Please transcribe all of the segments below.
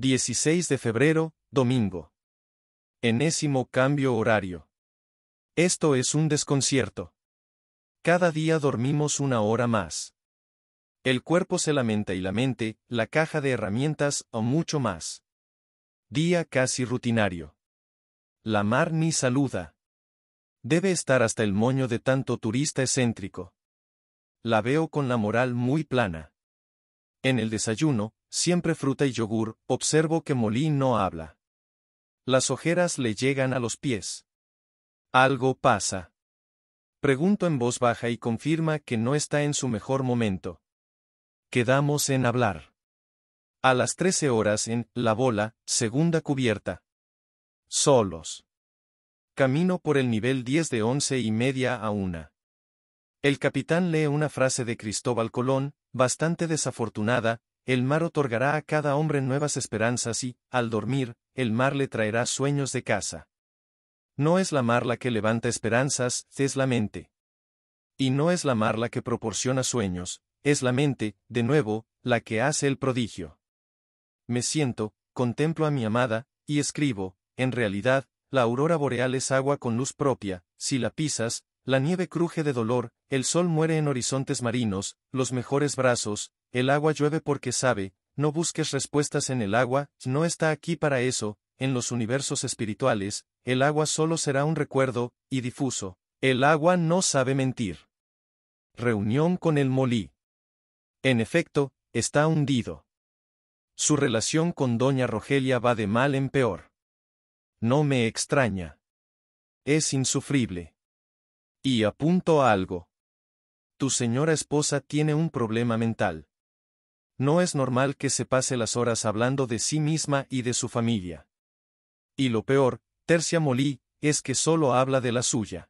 16 de febrero, domingo. Enésimo cambio horario. Esto es un desconcierto. Cada día dormimos una hora más. El cuerpo se lamenta y la mente, la caja de herramientas o mucho más. Día casi rutinario. La mar ni saluda. Debe estar hasta el moño de tanto turista excéntrico. La veo con la moral muy plana. En el desayuno, siempre fruta y yogur, observo que Molín no habla. Las ojeras le llegan a los pies. Algo pasa. Pregunto en voz baja y confirma que no está en su mejor momento. Quedamos en hablar. A las 13 horas en La Bola, segunda cubierta. Solos. Camino por el nivel 10 de once y media a una. El capitán lee una frase de Cristóbal Colón, bastante desafortunada, el mar otorgará a cada hombre nuevas esperanzas y, al dormir, el mar le traerá sueños de casa. No es la mar la que levanta esperanzas, es la mente. Y no es la mar la que proporciona sueños, es la mente, de nuevo, la que hace el prodigio. Me siento, contemplo a mi amada, y escribo, en realidad, la aurora boreal es agua con luz propia, si la pisas, la nieve cruje de dolor, el sol muere en horizontes marinos, los mejores brazos, el agua llueve porque sabe, no busques respuestas en el agua, no está aquí para eso, en los universos espirituales, el agua solo será un recuerdo, y difuso. El agua no sabe mentir. Reunión con el molí. En efecto, está hundido. Su relación con doña Rogelia va de mal en peor. No me extraña. Es insufrible. Y apunto a algo. Tu señora esposa tiene un problema mental no es normal que se pase las horas hablando de sí misma y de su familia. Y lo peor, Tercia Molí, es que solo habla de la suya.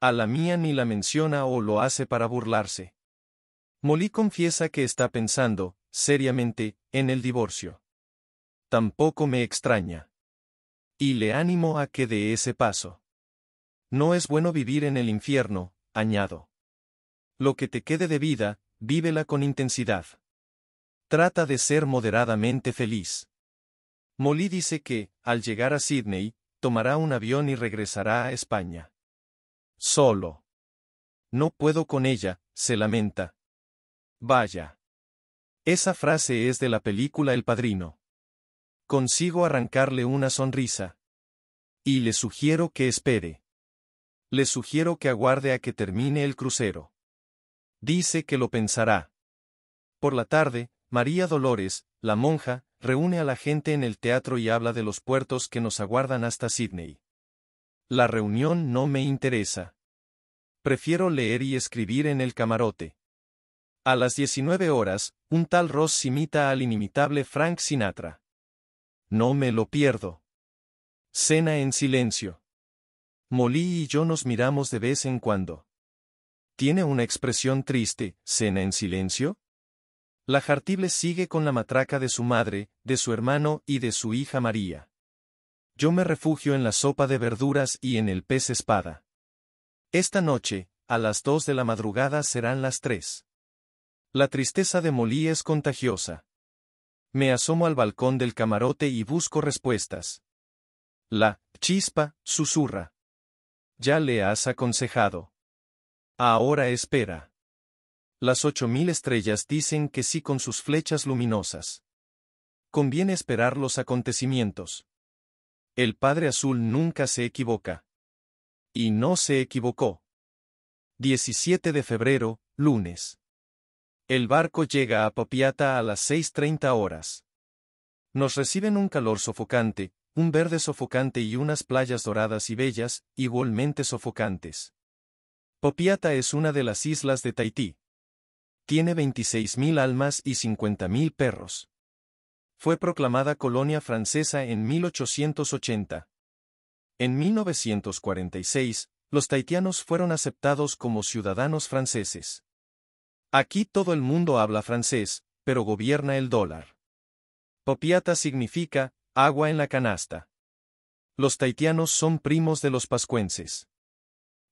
A la mía ni la menciona o lo hace para burlarse. Molí confiesa que está pensando, seriamente, en el divorcio. Tampoco me extraña. Y le animo a que dé ese paso. No es bueno vivir en el infierno, añado. Lo que te quede de vida, vívela con intensidad. Trata de ser moderadamente feliz. Molly dice que, al llegar a Sydney, tomará un avión y regresará a España. Solo. No puedo con ella, se lamenta. Vaya. Esa frase es de la película El Padrino. Consigo arrancarle una sonrisa. Y le sugiero que espere. Le sugiero que aguarde a que termine el crucero. Dice que lo pensará. Por la tarde, María Dolores, la monja, reúne a la gente en el teatro y habla de los puertos que nos aguardan hasta Sydney. La reunión no me interesa. Prefiero leer y escribir en el camarote. A las 19 horas, un tal Ross imita al inimitable Frank Sinatra. No me lo pierdo. Cena en silencio. Molly y yo nos miramos de vez en cuando. ¿Tiene una expresión triste, cena en silencio? La Jartible sigue con la matraca de su madre, de su hermano y de su hija María. Yo me refugio en la sopa de verduras y en el pez espada. Esta noche, a las dos de la madrugada serán las tres. La tristeza de Molí es contagiosa. Me asomo al balcón del camarote y busco respuestas. La chispa susurra. Ya le has aconsejado. Ahora espera. Las ocho mil estrellas dicen que sí con sus flechas luminosas. Conviene esperar los acontecimientos. El Padre Azul nunca se equivoca. Y no se equivocó. 17 de febrero, lunes. El barco llega a Popiata a las 6.30 horas. Nos reciben un calor sofocante, un verde sofocante y unas playas doradas y bellas, igualmente sofocantes. Popiata es una de las islas de Tahití tiene 26.000 almas y 50.000 perros. Fue proclamada colonia francesa en 1880. En 1946, los taitianos fueron aceptados como ciudadanos franceses. Aquí todo el mundo habla francés, pero gobierna el dólar. Popiata significa agua en la canasta. Los taitianos son primos de los pascuenses.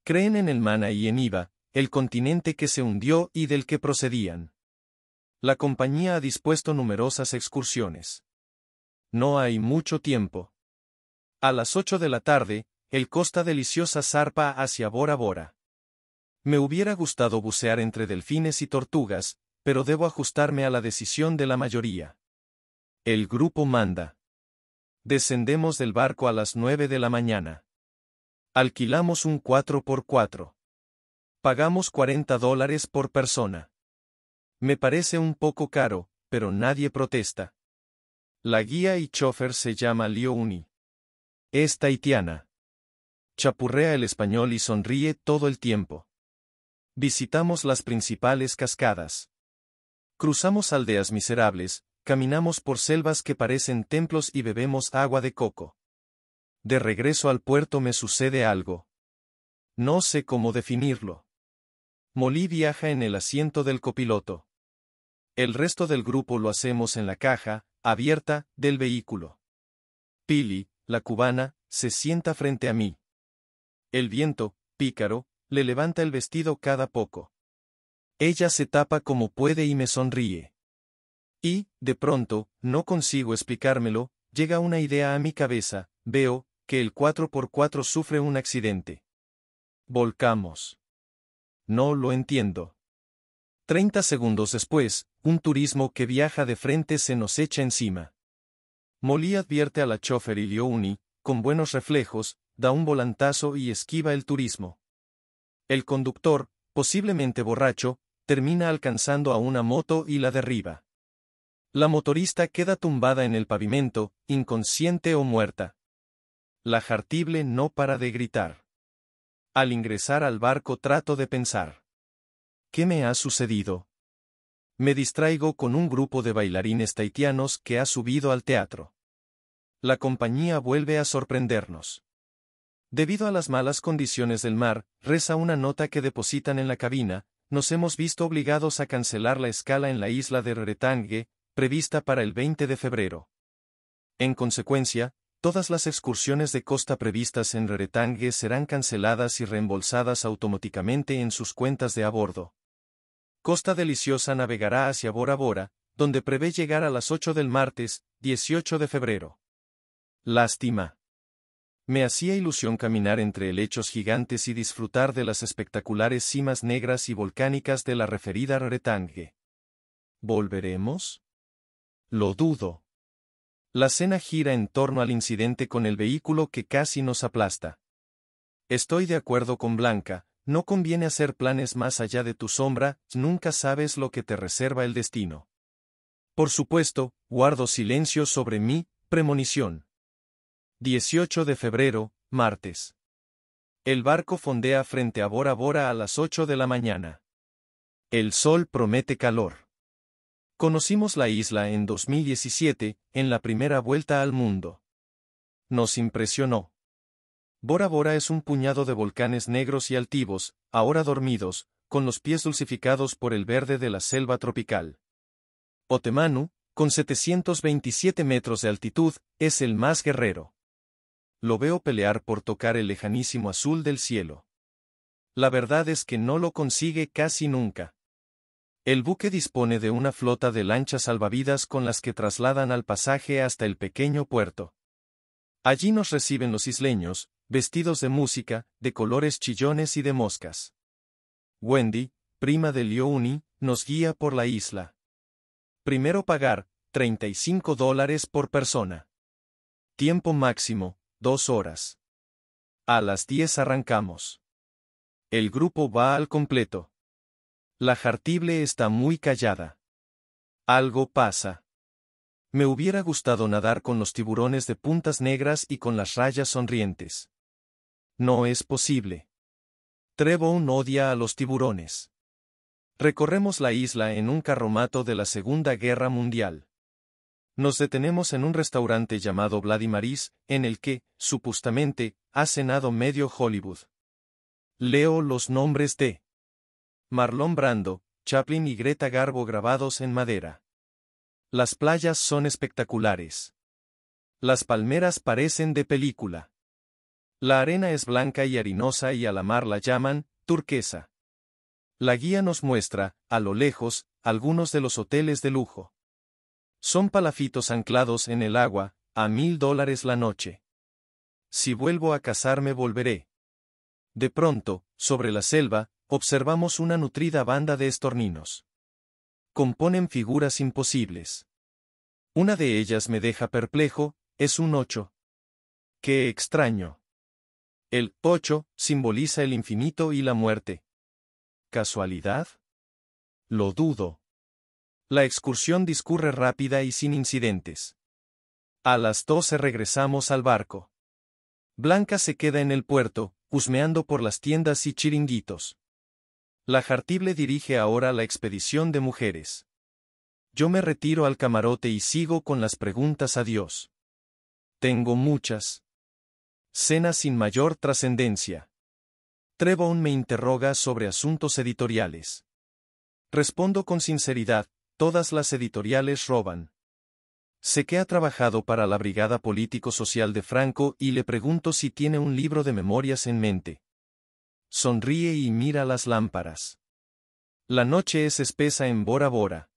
Creen en el mana y en IVA, el continente que se hundió y del que procedían. La compañía ha dispuesto numerosas excursiones. No hay mucho tiempo. A las ocho de la tarde, el Costa Deliciosa zarpa hacia Bora Bora. Me hubiera gustado bucear entre delfines y tortugas, pero debo ajustarme a la decisión de la mayoría. El grupo manda. Descendemos del barco a las nueve de la mañana. Alquilamos un 4x4. Pagamos 40 dólares por persona. Me parece un poco caro, pero nadie protesta. La guía y chofer se llama Lio Uni. Es taitiana. Chapurrea el español y sonríe todo el tiempo. Visitamos las principales cascadas. Cruzamos aldeas miserables, caminamos por selvas que parecen templos y bebemos agua de coco. De regreso al puerto me sucede algo. No sé cómo definirlo. Molly viaja en el asiento del copiloto. El resto del grupo lo hacemos en la caja, abierta, del vehículo. Pili, la cubana, se sienta frente a mí. El viento, pícaro, le levanta el vestido cada poco. Ella se tapa como puede y me sonríe. Y, de pronto, no consigo explicármelo, llega una idea a mi cabeza, veo, que el 4x4 sufre un accidente. Volcamos no lo entiendo. Treinta segundos después, un turismo que viaja de frente se nos echa encima. Molly advierte a la chofer y Liouni, con buenos reflejos, da un volantazo y esquiva el turismo. El conductor, posiblemente borracho, termina alcanzando a una moto y la derriba. La motorista queda tumbada en el pavimento, inconsciente o muerta. La jartible no para de gritar. Al ingresar al barco trato de pensar. ¿Qué me ha sucedido? Me distraigo con un grupo de bailarines taitianos que ha subido al teatro. La compañía vuelve a sorprendernos. Debido a las malas condiciones del mar, reza una nota que depositan en la cabina, nos hemos visto obligados a cancelar la escala en la isla de Reretangue, prevista para el 20 de febrero. En consecuencia, Todas las excursiones de costa previstas en Reretangue serán canceladas y reembolsadas automáticamente en sus cuentas de a bordo. Costa Deliciosa navegará hacia Bora Bora, donde prevé llegar a las 8 del martes, 18 de febrero. Lástima. Me hacía ilusión caminar entre helechos gigantes y disfrutar de las espectaculares cimas negras y volcánicas de la referida Reretangue. ¿Volveremos? Lo dudo. La cena gira en torno al incidente con el vehículo que casi nos aplasta. Estoy de acuerdo con Blanca, no conviene hacer planes más allá de tu sombra, nunca sabes lo que te reserva el destino. Por supuesto, guardo silencio sobre mí, premonición. 18 de febrero, martes. El barco fondea frente a Bora Bora a las 8 de la mañana. El sol promete calor. Conocimos la isla en 2017, en la primera vuelta al mundo. Nos impresionó. Bora Bora es un puñado de volcanes negros y altivos, ahora dormidos, con los pies dulcificados por el verde de la selva tropical. Otemanu, con 727 metros de altitud, es el más guerrero. Lo veo pelear por tocar el lejanísimo azul del cielo. La verdad es que no lo consigue casi nunca. El buque dispone de una flota de lanchas salvavidas con las que trasladan al pasaje hasta el pequeño puerto. Allí nos reciben los isleños, vestidos de música, de colores chillones y de moscas. Wendy, prima de Liouni, nos guía por la isla. Primero pagar, 35 dólares por persona. Tiempo máximo, dos horas. A las 10 arrancamos. El grupo va al completo. La jartible está muy callada. Algo pasa. Me hubiera gustado nadar con los tiburones de puntas negras y con las rayas sonrientes. No es posible. un odia a los tiburones. Recorremos la isla en un carromato de la Segunda Guerra Mundial. Nos detenemos en un restaurante llamado Vladimiris, en el que, supuestamente, ha cenado medio Hollywood. Leo los nombres de Marlon Brando, Chaplin y Greta Garbo grabados en madera. Las playas son espectaculares. Las palmeras parecen de película. La arena es blanca y harinosa y a la mar la llaman turquesa. La guía nos muestra, a lo lejos, algunos de los hoteles de lujo. Son palafitos anclados en el agua, a mil dólares la noche. Si vuelvo a casarme volveré. De pronto, sobre la selva, observamos una nutrida banda de estorninos. Componen figuras imposibles. Una de ellas me deja perplejo, es un ocho. ¡Qué extraño! El ocho simboliza el infinito y la muerte. ¿Casualidad? Lo dudo. La excursión discurre rápida y sin incidentes. A las doce regresamos al barco. Blanca se queda en el puerto, husmeando por las tiendas y chiringuitos. La Jartible dirige ahora la expedición de mujeres. Yo me retiro al camarote y sigo con las preguntas a Dios. Tengo muchas. Cena sin mayor trascendencia. Trevon me interroga sobre asuntos editoriales. Respondo con sinceridad, todas las editoriales roban. Sé que ha trabajado para la Brigada Político-Social de Franco y le pregunto si tiene un libro de memorias en mente. Sonríe y mira las lámparas. La noche es espesa en Bora Bora.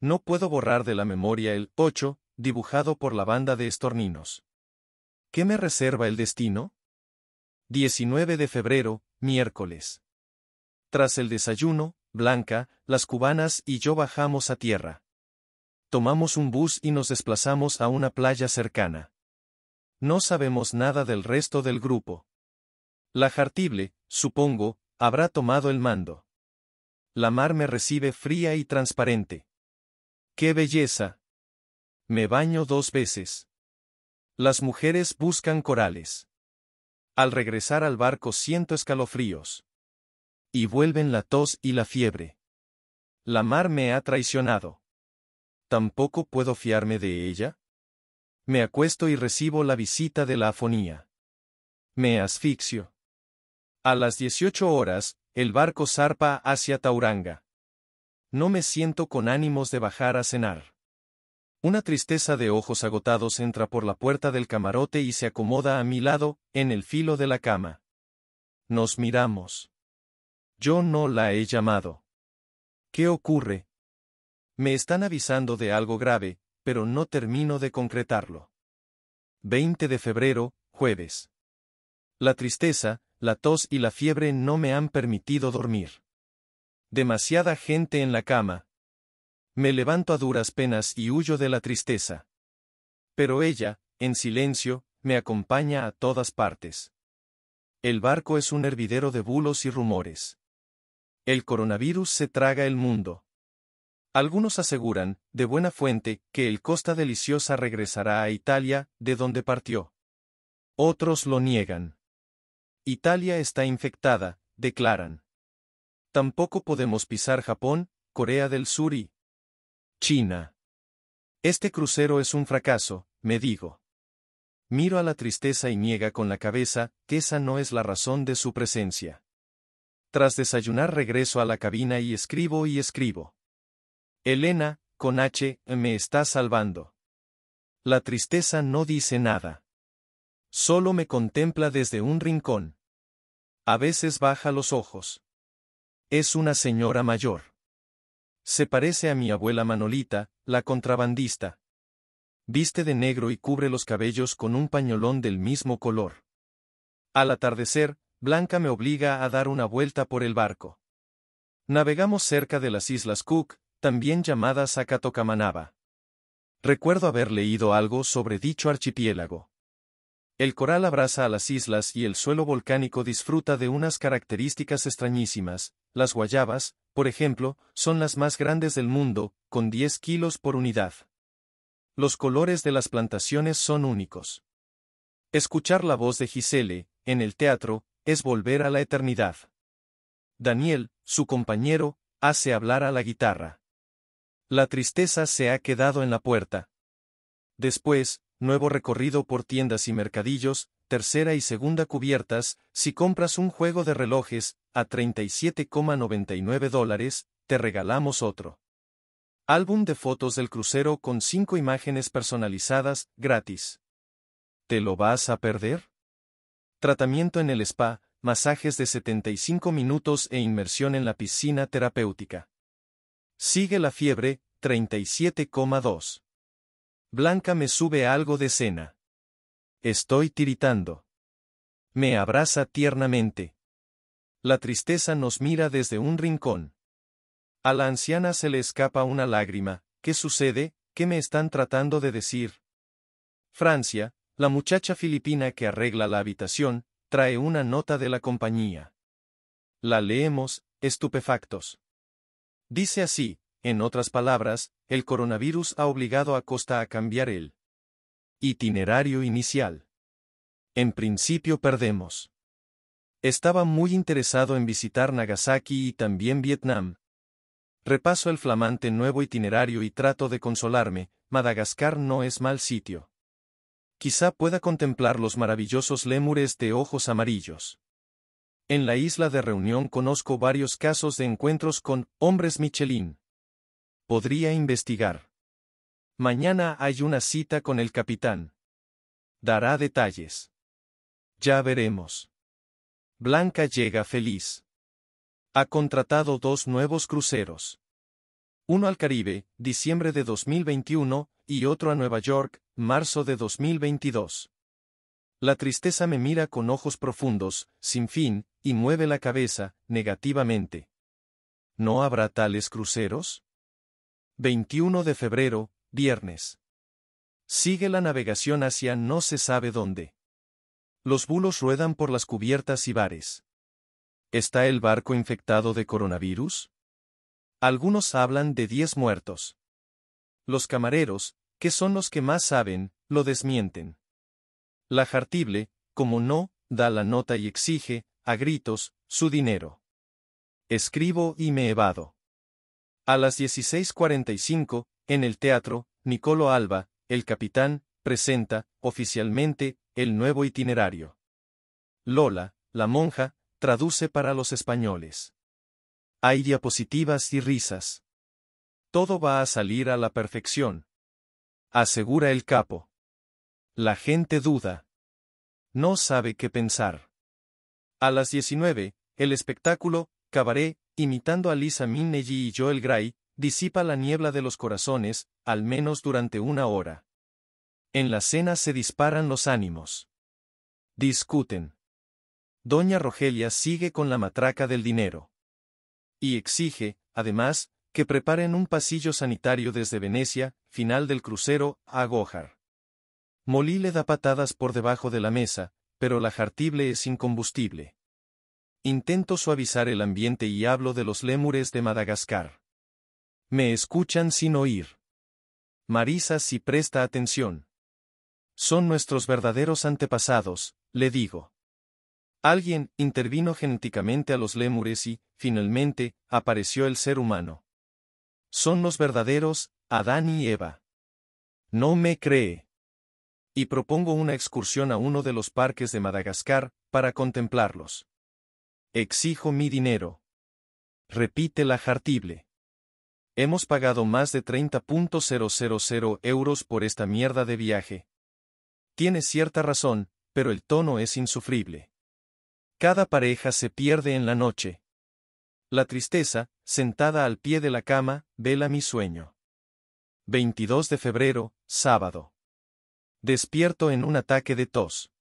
No puedo borrar de la memoria el 8, dibujado por la banda de estorninos. ¿Qué me reserva el destino? 19 de febrero, miércoles. Tras el desayuno, Blanca, las cubanas y yo bajamos a tierra. Tomamos un bus y nos desplazamos a una playa cercana. No sabemos nada del resto del grupo. La Jartible, supongo, habrá tomado el mando. La mar me recibe fría y transparente. ¡Qué belleza! Me baño dos veces. Las mujeres buscan corales. Al regresar al barco siento escalofríos. Y vuelven la tos y la fiebre. La mar me ha traicionado. ¿Tampoco puedo fiarme de ella? Me acuesto y recibo la visita de la afonía. Me asfixio. A las 18 horas, el barco zarpa hacia Tauranga. No me siento con ánimos de bajar a cenar. Una tristeza de ojos agotados entra por la puerta del camarote y se acomoda a mi lado, en el filo de la cama. Nos miramos. Yo no la he llamado. ¿Qué ocurre? Me están avisando de algo grave, pero no termino de concretarlo. 20 de febrero, jueves. La tristeza, la tos y la fiebre no me han permitido dormir. Demasiada gente en la cama. Me levanto a duras penas y huyo de la tristeza. Pero ella, en silencio, me acompaña a todas partes. El barco es un hervidero de bulos y rumores. El coronavirus se traga el mundo. Algunos aseguran, de buena fuente, que el Costa Deliciosa regresará a Italia, de donde partió. Otros lo niegan. Italia está infectada, declaran. Tampoco podemos pisar Japón, Corea del Sur y China. Este crucero es un fracaso, me digo. Miro a la tristeza y niega con la cabeza que esa no es la razón de su presencia. Tras desayunar regreso a la cabina y escribo y escribo. Elena, con H, me está salvando. La tristeza no dice nada. Solo me contempla desde un rincón. A veces baja los ojos. Es una señora mayor. Se parece a mi abuela Manolita, la contrabandista. Viste de negro y cubre los cabellos con un pañolón del mismo color. Al atardecer, Blanca me obliga a dar una vuelta por el barco. Navegamos cerca de las Islas Cook, también llamadas Acatocamanaba. Recuerdo haber leído algo sobre dicho archipiélago. El coral abraza a las islas y el suelo volcánico disfruta de unas características extrañísimas. Las guayabas, por ejemplo, son las más grandes del mundo, con 10 kilos por unidad. Los colores de las plantaciones son únicos. Escuchar la voz de Gisele, en el teatro, es volver a la eternidad. Daniel, su compañero, hace hablar a la guitarra. La tristeza se ha quedado en la puerta. Después, nuevo recorrido por tiendas y mercadillos, tercera y segunda cubiertas, si compras un juego de relojes, a 37,99 dólares, te regalamos otro. Álbum de fotos del crucero con 5 imágenes personalizadas, gratis. ¿Te lo vas a perder? Tratamiento en el spa, masajes de 75 minutos e inmersión en la piscina terapéutica. Sigue la fiebre, 37,2. Blanca me sube algo de cena. Estoy tiritando. Me abraza tiernamente. La tristeza nos mira desde un rincón. A la anciana se le escapa una lágrima. ¿Qué sucede? ¿Qué me están tratando de decir? Francia, la muchacha filipina que arregla la habitación, trae una nota de la compañía. La leemos, estupefactos. Dice así, en otras palabras, el coronavirus ha obligado a Costa a cambiar el itinerario inicial. En principio perdemos. Estaba muy interesado en visitar Nagasaki y también Vietnam. Repaso el flamante nuevo itinerario y trato de consolarme, Madagascar no es mal sitio. Quizá pueda contemplar los maravillosos lémures de ojos amarillos. En la isla de Reunión conozco varios casos de encuentros con hombres Michelin. Podría investigar. Mañana hay una cita con el capitán. Dará detalles. Ya veremos. Blanca llega feliz. Ha contratado dos nuevos cruceros. Uno al Caribe, diciembre de 2021, y otro a Nueva York, marzo de 2022. La tristeza me mira con ojos profundos, sin fin, y mueve la cabeza, negativamente. ¿No habrá tales cruceros? 21 de febrero, viernes. Sigue la navegación hacia no se sabe dónde. Los bulos ruedan por las cubiertas y bares. ¿Está el barco infectado de coronavirus? Algunos hablan de 10 muertos. Los camareros, que son los que más saben, lo desmienten. La jartible, como no, da la nota y exige, a gritos, su dinero. Escribo y me evado. A las 16.45, en el teatro, Nicolo Alba, el capitán, presenta, oficialmente, el nuevo itinerario. Lola, la monja, traduce para los españoles. Hay diapositivas y risas. Todo va a salir a la perfección. Asegura el capo. La gente duda. No sabe qué pensar. A las 19, el espectáculo, Cabaret, imitando a Lisa Minnelli y Joel Gray, disipa la niebla de los corazones, al menos durante una hora. En la cena se disparan los ánimos. Discuten. Doña Rogelia sigue con la matraca del dinero. Y exige, además, que preparen un pasillo sanitario desde Venecia, final del crucero, a Gojar. Molí le da patadas por debajo de la mesa, pero la jartible es incombustible. Intento suavizar el ambiente y hablo de los lémures de Madagascar. Me escuchan sin oír. Marisa si presta atención. Son nuestros verdaderos antepasados, le digo. Alguien intervino genéticamente a los lémures y, finalmente, apareció el ser humano. Son los verdaderos, Adán y Eva. No me cree. Y propongo una excursión a uno de los parques de Madagascar, para contemplarlos. Exijo mi dinero. Repite la jartible. Hemos pagado más de 30.000 euros por esta mierda de viaje. Tiene cierta razón, pero el tono es insufrible. Cada pareja se pierde en la noche. La tristeza, sentada al pie de la cama, vela mi sueño. 22 de febrero, sábado. Despierto en un ataque de tos.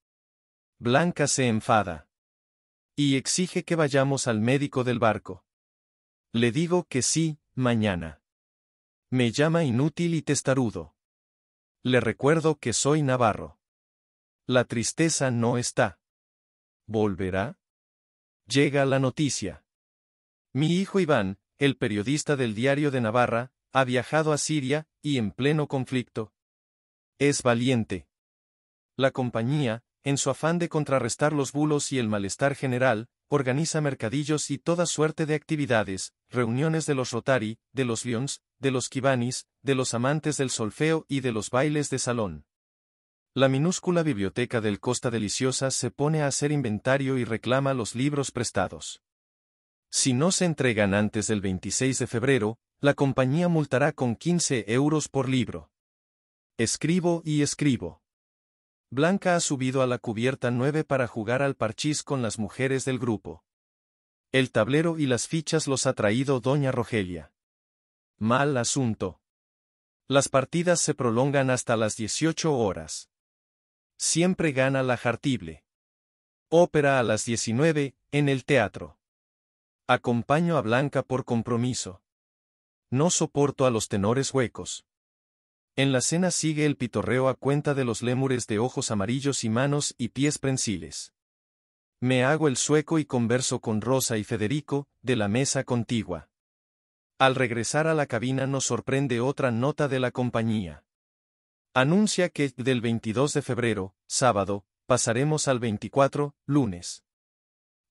Blanca se enfada. Y exige que vayamos al médico del barco. Le digo que sí, mañana. Me llama inútil y testarudo. Le recuerdo que soy navarro. La tristeza no está. ¿Volverá? Llega la noticia. Mi hijo Iván, el periodista del diario de Navarra, ha viajado a Siria, y en pleno conflicto. Es valiente. La compañía, en su afán de contrarrestar los bulos y el malestar general, organiza mercadillos y toda suerte de actividades, reuniones de los Rotari, de los Lions, de los Kibanis, de los amantes del solfeo y de los bailes de salón. La minúscula biblioteca del Costa Deliciosa se pone a hacer inventario y reclama los libros prestados. Si no se entregan antes del 26 de febrero, la compañía multará con 15 euros por libro. Escribo y escribo. Blanca ha subido a la cubierta 9 para jugar al parchís con las mujeres del grupo. El tablero y las fichas los ha traído doña Rogelia. Mal asunto. Las partidas se prolongan hasta las 18 horas. Siempre gana la jartible. Ópera a las 19, en el teatro. Acompaño a Blanca por compromiso. No soporto a los tenores huecos. En la cena sigue el pitorreo a cuenta de los lémures de ojos amarillos y manos y pies prensiles. Me hago el sueco y converso con Rosa y Federico, de la mesa contigua. Al regresar a la cabina nos sorprende otra nota de la compañía. Anuncia que del 22 de febrero, sábado, pasaremos al 24, lunes.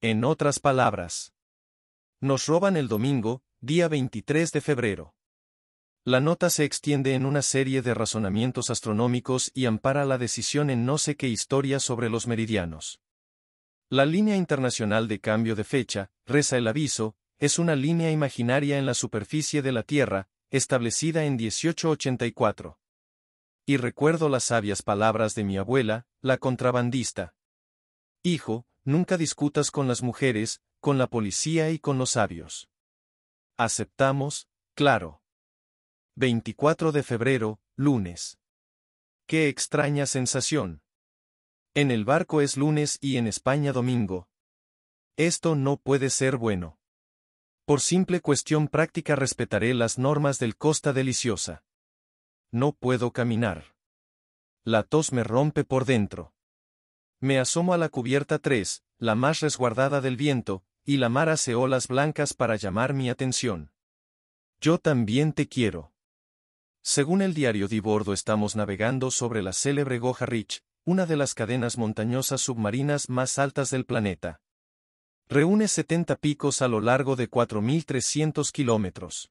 En otras palabras, nos roban el domingo, día 23 de febrero. La nota se extiende en una serie de razonamientos astronómicos y ampara la decisión en no sé qué historia sobre los meridianos. La línea internacional de cambio de fecha, reza el aviso, es una línea imaginaria en la superficie de la Tierra, establecida en 1884. Y recuerdo las sabias palabras de mi abuela, la contrabandista. Hijo, nunca discutas con las mujeres, con la policía y con los sabios. Aceptamos, claro. 24 de febrero, lunes. Qué extraña sensación. En el barco es lunes y en España domingo. Esto no puede ser bueno. Por simple cuestión práctica respetaré las normas del Costa Deliciosa. No puedo caminar. La tos me rompe por dentro. Me asomo a la cubierta 3, la más resguardada del viento, y la mar hace olas blancas para llamar mi atención. Yo también te quiero. Según el diario Di Bordo estamos navegando sobre la célebre Goja Rich, una de las cadenas montañosas submarinas más altas del planeta. Reúne 70 picos a lo largo de 4.300 kilómetros.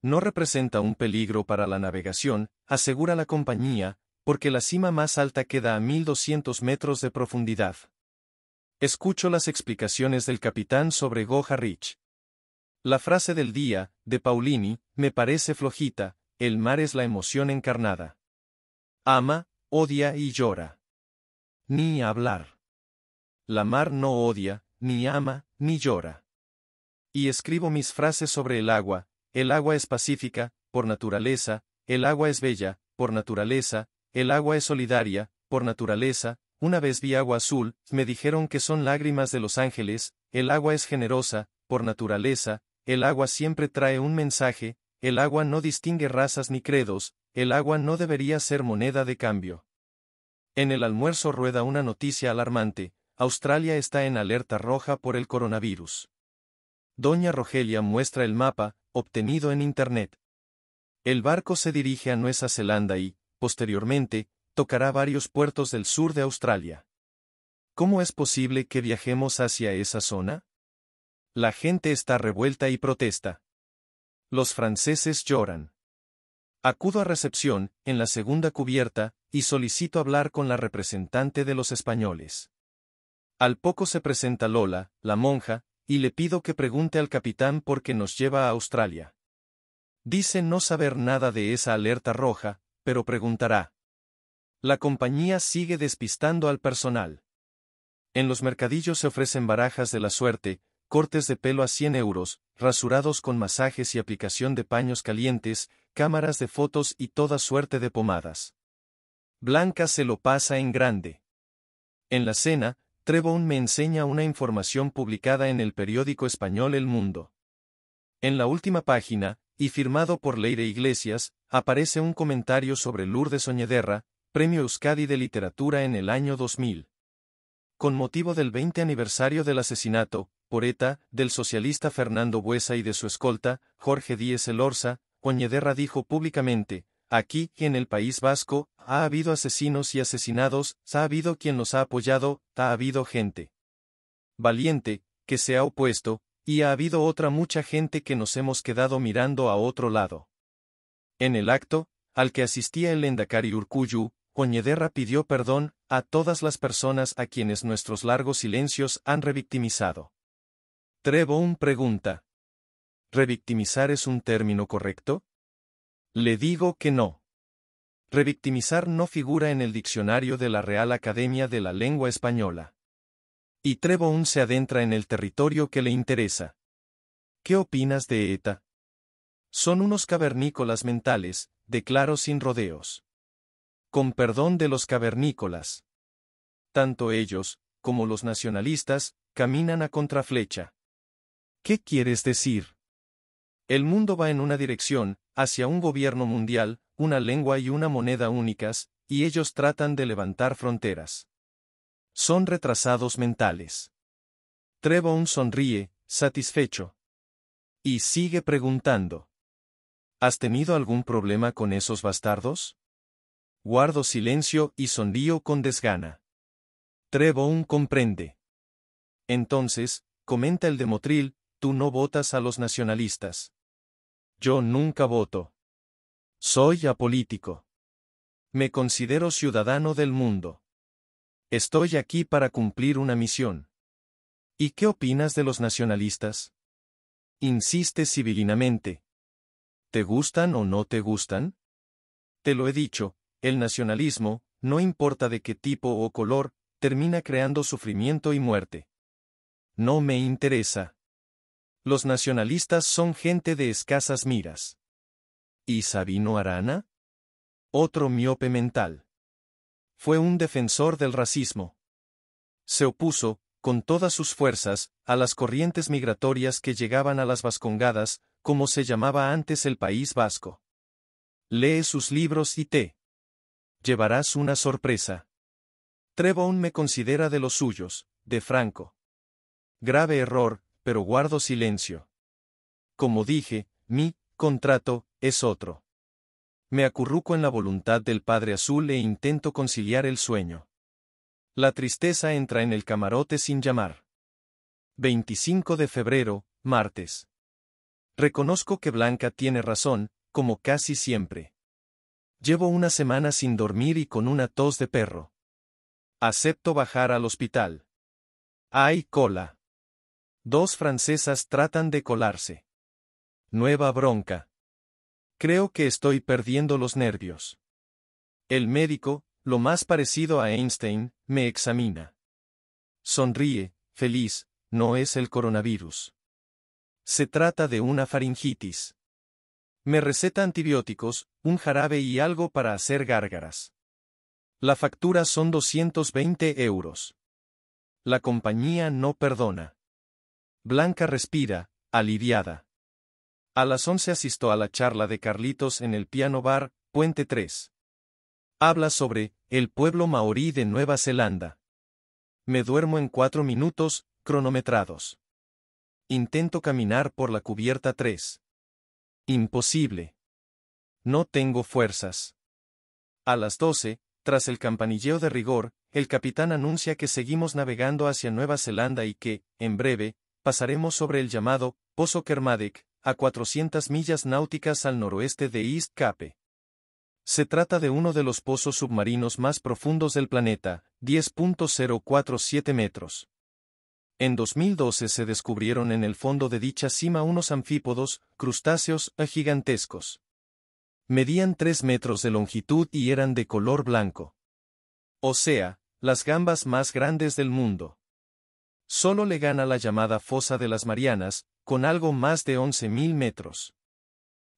No representa un peligro para la navegación, asegura la compañía, porque la cima más alta queda a 1.200 metros de profundidad. Escucho las explicaciones del capitán sobre Goja Rich. La frase del día, de Paulini, me parece flojita, el mar es la emoción encarnada. Ama, odia y llora. Ni hablar. La mar no odia, ni ama, ni llora. Y escribo mis frases sobre el agua, el agua es pacífica, por naturaleza, el agua es bella, por naturaleza, el agua es solidaria, por naturaleza, una vez vi agua azul, me dijeron que son lágrimas de los ángeles, el agua es generosa, por naturaleza, el agua siempre trae un mensaje, el agua no distingue razas ni credos, el agua no debería ser moneda de cambio. En el almuerzo rueda una noticia alarmante, Australia está en alerta roja por el coronavirus. Doña Rogelia muestra el mapa, obtenido en Internet. El barco se dirige a Nueva Zelanda y, posteriormente, tocará varios puertos del sur de Australia. ¿Cómo es posible que viajemos hacia esa zona? La gente está revuelta y protesta. Los franceses lloran. Acudo a recepción, en la segunda cubierta, y solicito hablar con la representante de los españoles. Al poco se presenta Lola, la monja, y le pido que pregunte al capitán por qué nos lleva a Australia. Dice no saber nada de esa alerta roja, pero preguntará. La compañía sigue despistando al personal. En los mercadillos se ofrecen barajas de la suerte, cortes de pelo a 100 euros, rasurados con masajes y aplicación de paños calientes, cámaras de fotos y toda suerte de pomadas. Blanca se lo pasa en grande. En la cena, Trebón me enseña una información publicada en el periódico español El Mundo. En la última página, y firmado por Leire Iglesias, aparece un comentario sobre Lourdes Soñederra, Premio Euskadi de Literatura en el año 2000. Con motivo del 20 aniversario del asesinato, Poreta, del socialista Fernando Buesa y de su escolta, Jorge Díez Elorza, Oñederra dijo públicamente, aquí, en el País Vasco, ha habido asesinos y asesinados, ha habido quien los ha apoyado, ha habido gente valiente, que se ha opuesto, y ha habido otra mucha gente que nos hemos quedado mirando a otro lado. En el acto, al que asistía el Endacari Urcuyu, Oñederra pidió perdón a todas las personas a quienes nuestros largos silencios han revictimizado un pregunta. ¿Revictimizar es un término correcto? Le digo que no. Revictimizar no figura en el diccionario de la Real Academia de la Lengua Española. Y Trebon se adentra en el territorio que le interesa. ¿Qué opinas de ETA? Son unos cavernícolas mentales, declaro sin rodeos. Con perdón de los cavernícolas. Tanto ellos, como los nacionalistas, caminan a contraflecha. ¿Qué quieres decir? El mundo va en una dirección, hacia un gobierno mundial, una lengua y una moneda únicas, y ellos tratan de levantar fronteras. Son retrasados mentales. Trevon sonríe, satisfecho. Y sigue preguntando. ¿Has tenido algún problema con esos bastardos? Guardo silencio y sonrío con desgana. Trevon comprende. Entonces, comenta el demotril, tú no votas a los nacionalistas. Yo nunca voto. Soy apolítico. Me considero ciudadano del mundo. Estoy aquí para cumplir una misión. ¿Y qué opinas de los nacionalistas? Insiste civilinamente. ¿Te gustan o no te gustan? Te lo he dicho, el nacionalismo, no importa de qué tipo o color, termina creando sufrimiento y muerte. No me interesa. Los nacionalistas son gente de escasas miras. ¿Y Sabino Arana? Otro miope mental. Fue un defensor del racismo. Se opuso, con todas sus fuerzas, a las corrientes migratorias que llegaban a las vascongadas, como se llamaba antes el país vasco. Lee sus libros y te llevarás una sorpresa. un me considera de los suyos, de Franco. Grave error, pero guardo silencio. Como dije, mi contrato es otro. Me acurruco en la voluntad del Padre Azul e intento conciliar el sueño. La tristeza entra en el camarote sin llamar. 25 de febrero, martes. Reconozco que Blanca tiene razón, como casi siempre. Llevo una semana sin dormir y con una tos de perro. Acepto bajar al hospital. ¡Ay, cola. Dos francesas tratan de colarse. Nueva bronca. Creo que estoy perdiendo los nervios. El médico, lo más parecido a Einstein, me examina. Sonríe, feliz, no es el coronavirus. Se trata de una faringitis. Me receta antibióticos, un jarabe y algo para hacer gárgaras. La factura son 220 euros. La compañía no perdona. Blanca respira, aliviada. A las 11 asistó a la charla de Carlitos en el Piano Bar, Puente 3. Habla sobre el pueblo maorí de Nueva Zelanda. Me duermo en cuatro minutos, cronometrados. Intento caminar por la cubierta 3. Imposible. No tengo fuerzas. A las 12, tras el campanilleo de rigor, el capitán anuncia que seguimos navegando hacia Nueva Zelanda y que, en breve, pasaremos sobre el llamado Pozo Kermadec, a 400 millas náuticas al noroeste de East Cape. Se trata de uno de los pozos submarinos más profundos del planeta, 10.047 metros. En 2012 se descubrieron en el fondo de dicha cima unos anfípodos, crustáceos, e gigantescos. Medían 3 metros de longitud y eran de color blanco. O sea, las gambas más grandes del mundo. Sólo le gana la llamada Fosa de las Marianas, con algo más de once mil metros.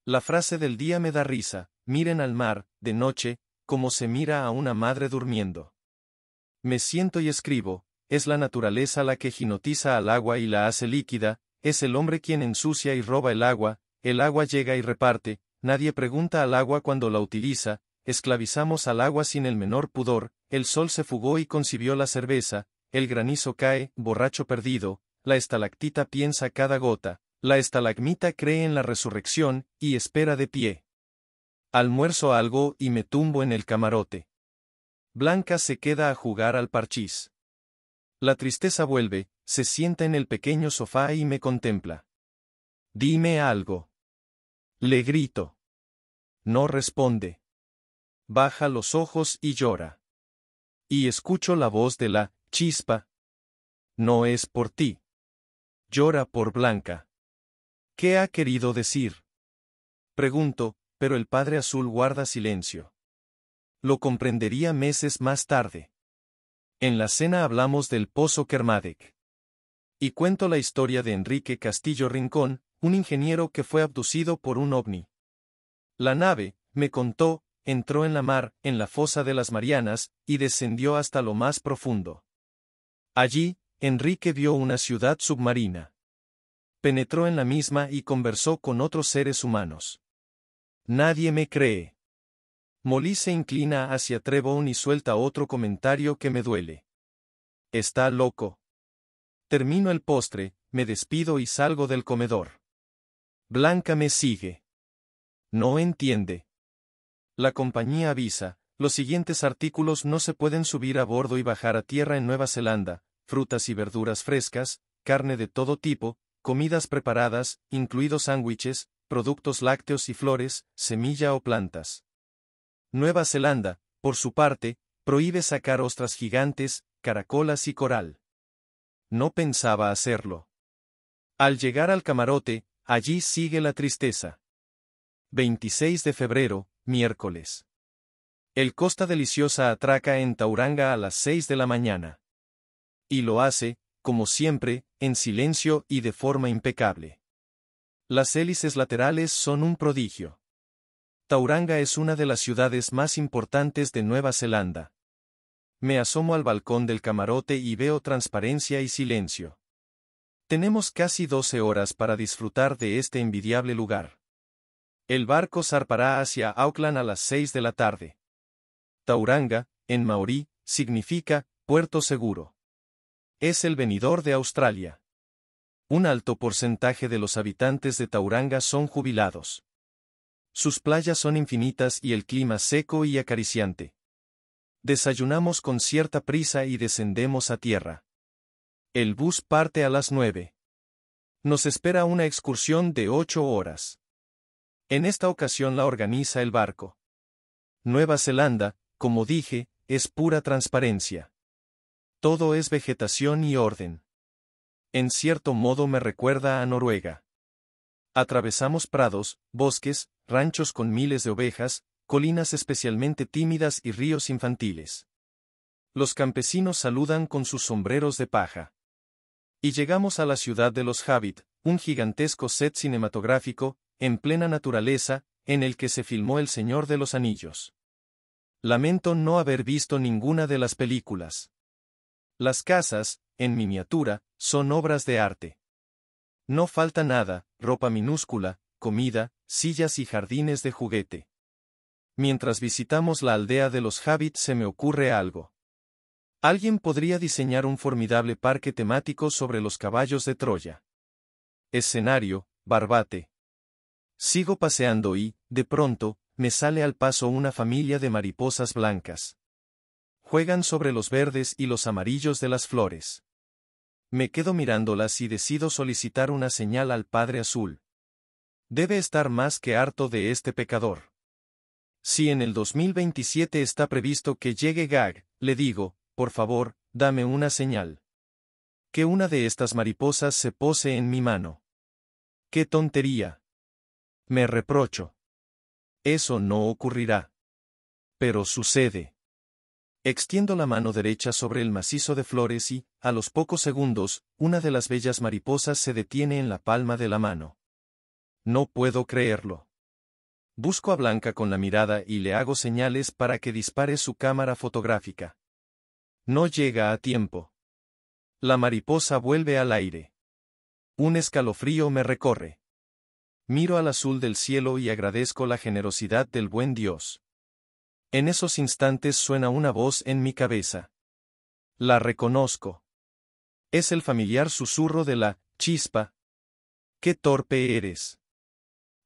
La frase del día me da risa, miren al mar, de noche, como se mira a una madre durmiendo. Me siento y escribo, es la naturaleza la que ginotiza al agua y la hace líquida, es el hombre quien ensucia y roba el agua, el agua llega y reparte, nadie pregunta al agua cuando la utiliza, esclavizamos al agua sin el menor pudor, el sol se fugó y concibió la cerveza, el granizo cae, borracho perdido, la estalactita piensa cada gota, la estalagmita cree en la resurrección, y espera de pie. Almuerzo algo y me tumbo en el camarote. Blanca se queda a jugar al parchís. La tristeza vuelve, se sienta en el pequeño sofá y me contempla. Dime algo. Le grito. No responde. Baja los ojos y llora. Y escucho la voz de la Chispa. No es por ti. Llora por Blanca. ¿Qué ha querido decir? Pregunto, pero el Padre Azul guarda silencio. Lo comprendería meses más tarde. En la cena hablamos del Pozo Kermadec. Y cuento la historia de Enrique Castillo Rincón, un ingeniero que fue abducido por un ovni. La nave, me contó, entró en la mar, en la fosa de las Marianas, y descendió hasta lo más profundo. Allí, Enrique vio una ciudad submarina. Penetró en la misma y conversó con otros seres humanos. Nadie me cree. Molly se inclina hacia Trevon y suelta otro comentario que me duele. Está loco. Termino el postre, me despido y salgo del comedor. Blanca me sigue. No entiende. La compañía avisa, los siguientes artículos no se pueden subir a bordo y bajar a tierra en Nueva Zelanda, frutas y verduras frescas, carne de todo tipo, comidas preparadas, incluidos sándwiches, productos lácteos y flores, semilla o plantas. Nueva Zelanda, por su parte, prohíbe sacar ostras gigantes, caracolas y coral. No pensaba hacerlo. Al llegar al camarote, allí sigue la tristeza. 26 de febrero, miércoles. El Costa Deliciosa atraca en Tauranga a las 6 de la mañana. Y lo hace, como siempre, en silencio y de forma impecable. Las hélices laterales son un prodigio. Tauranga es una de las ciudades más importantes de Nueva Zelanda. Me asomo al balcón del camarote y veo transparencia y silencio. Tenemos casi 12 horas para disfrutar de este envidiable lugar. El barco zarpará hacia Auckland a las 6 de la tarde. Tauranga, en maorí, significa puerto seguro. Es el venidor de Australia. Un alto porcentaje de los habitantes de Tauranga son jubilados. Sus playas son infinitas y el clima seco y acariciante. Desayunamos con cierta prisa y descendemos a tierra. El bus parte a las nueve. Nos espera una excursión de ocho horas. En esta ocasión la organiza el barco. Nueva Zelanda, como dije, es pura transparencia. Todo es vegetación y orden. En cierto modo me recuerda a Noruega. Atravesamos prados, bosques, ranchos con miles de ovejas, colinas especialmente tímidas y ríos infantiles. Los campesinos saludan con sus sombreros de paja. Y llegamos a la ciudad de los Habit, un gigantesco set cinematográfico, en plena naturaleza, en el que se filmó El Señor de los Anillos. Lamento no haber visto ninguna de las películas. Las casas, en miniatura, son obras de arte. No falta nada, ropa minúscula, comida, sillas y jardines de juguete. Mientras visitamos la aldea de los Javits se me ocurre algo. Alguien podría diseñar un formidable parque temático sobre los caballos de Troya. Escenario, Barbate. Sigo paseando y, de pronto, me sale al paso una familia de mariposas blancas. Juegan sobre los verdes y los amarillos de las flores. Me quedo mirándolas y decido solicitar una señal al Padre Azul. Debe estar más que harto de este pecador. Si en el 2027 está previsto que llegue Gag, le digo, por favor, dame una señal. Que una de estas mariposas se pose en mi mano. ¡Qué tontería! Me reprocho. Eso no ocurrirá. Pero sucede. Extiendo la mano derecha sobre el macizo de flores y, a los pocos segundos, una de las bellas mariposas se detiene en la palma de la mano. No puedo creerlo. Busco a Blanca con la mirada y le hago señales para que dispare su cámara fotográfica. No llega a tiempo. La mariposa vuelve al aire. Un escalofrío me recorre miro al azul del cielo y agradezco la generosidad del buen Dios. En esos instantes suena una voz en mi cabeza. La reconozco. Es el familiar susurro de la chispa. ¡Qué torpe eres!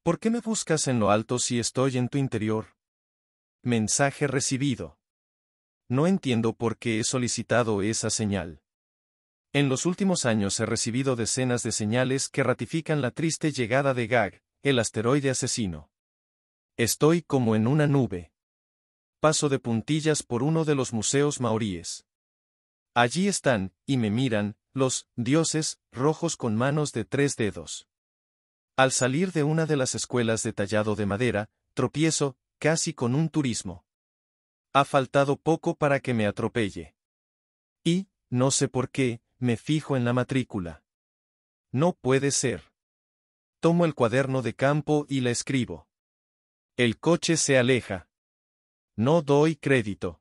¿Por qué me buscas en lo alto si estoy en tu interior? Mensaje recibido. No entiendo por qué he solicitado esa señal. En los últimos años he recibido decenas de señales que ratifican la triste llegada de Gag, el asteroide asesino. Estoy como en una nube. Paso de puntillas por uno de los museos maoríes. Allí están, y me miran, los dioses rojos con manos de tres dedos. Al salir de una de las escuelas de tallado de madera, tropiezo, casi con un turismo. Ha faltado poco para que me atropelle. Y, no sé por qué, me fijo en la matrícula. No puede ser. Tomo el cuaderno de campo y la escribo. El coche se aleja. No doy crédito.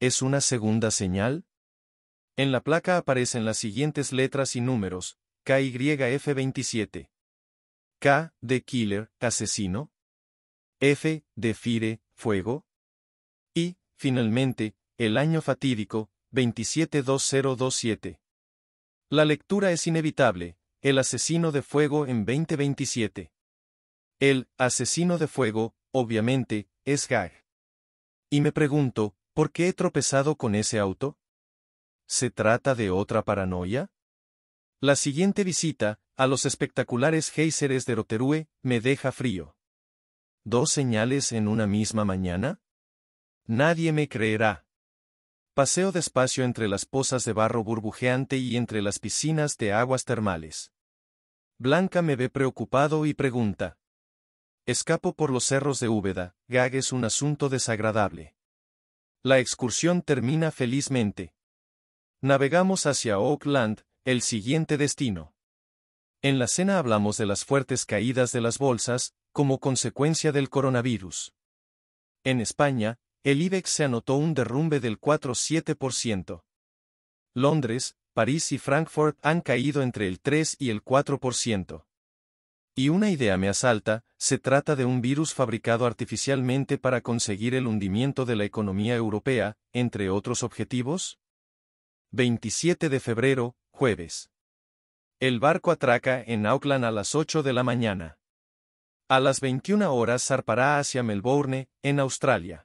¿Es una segunda señal? En la placa aparecen las siguientes letras y números, KYF27. K, de killer, asesino. F, de fire, fuego. Y, finalmente, el año fatídico, 272027. La lectura es inevitable, El asesino de fuego en 2027. El asesino de fuego, obviamente, es Gag. Y me pregunto, ¿por qué he tropezado con ese auto? ¿Se trata de otra paranoia? La siguiente visita, a los espectaculares géiseres de Roterue, me deja frío. ¿Dos señales en una misma mañana? Nadie me creerá. Paseo despacio entre las pozas de barro burbujeante y entre las piscinas de aguas termales. Blanca me ve preocupado y pregunta. Escapo por los cerros de Úbeda, gag es un asunto desagradable. La excursión termina felizmente. Navegamos hacia Oakland, el siguiente destino. En la cena hablamos de las fuertes caídas de las bolsas, como consecuencia del coronavirus. En España, el IBEX se anotó un derrumbe del 4-7%. Londres, París y Frankfurt han caído entre el 3 y el 4%. Y una idea me asalta, se trata de un virus fabricado artificialmente para conseguir el hundimiento de la economía europea, entre otros objetivos. 27 de febrero, jueves. El barco atraca en Auckland a las 8 de la mañana. A las 21 horas zarpará hacia Melbourne, en Australia.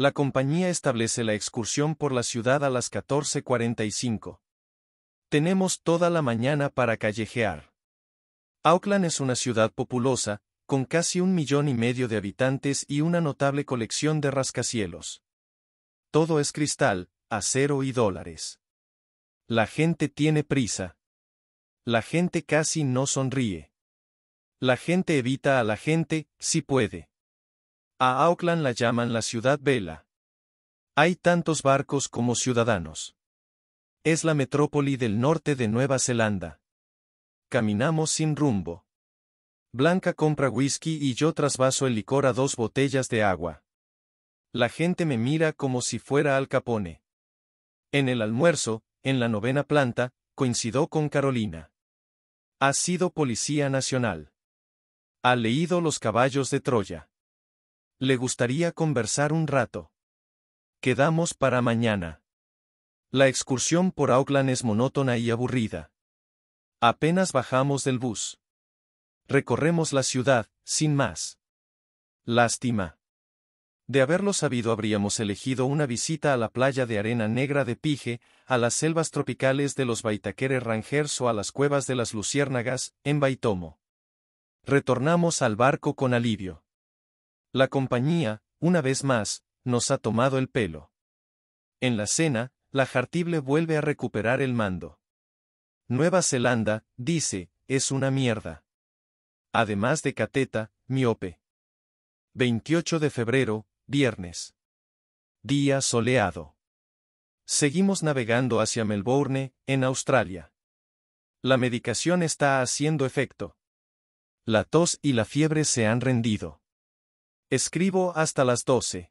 La compañía establece la excursión por la ciudad a las 14.45. Tenemos toda la mañana para callejear. Auckland es una ciudad populosa, con casi un millón y medio de habitantes y una notable colección de rascacielos. Todo es cristal, acero y dólares. La gente tiene prisa. La gente casi no sonríe. La gente evita a la gente, si puede. A Auckland la llaman la ciudad vela. Hay tantos barcos como ciudadanos. Es la metrópoli del norte de Nueva Zelanda. Caminamos sin rumbo. Blanca compra whisky y yo trasvaso el licor a dos botellas de agua. La gente me mira como si fuera Al Capone. En el almuerzo, en la novena planta, coincidó con Carolina. Ha sido policía nacional. Ha leído Los caballos de Troya. Le gustaría conversar un rato. Quedamos para mañana. La excursión por Auckland es monótona y aburrida. Apenas bajamos del bus. Recorremos la ciudad, sin más. Lástima. De haberlo sabido habríamos elegido una visita a la playa de arena negra de Pige, a las selvas tropicales de los Baitaquere Rangers o a las cuevas de las Luciérnagas, en Baitomo. Retornamos al barco con alivio. La compañía, una vez más, nos ha tomado el pelo. En la cena, la Jartible vuelve a recuperar el mando. Nueva Zelanda, dice, es una mierda. Además de cateta, miope. 28 de febrero, viernes. Día soleado. Seguimos navegando hacia Melbourne, en Australia. La medicación está haciendo efecto. La tos y la fiebre se han rendido. Escribo hasta las 12.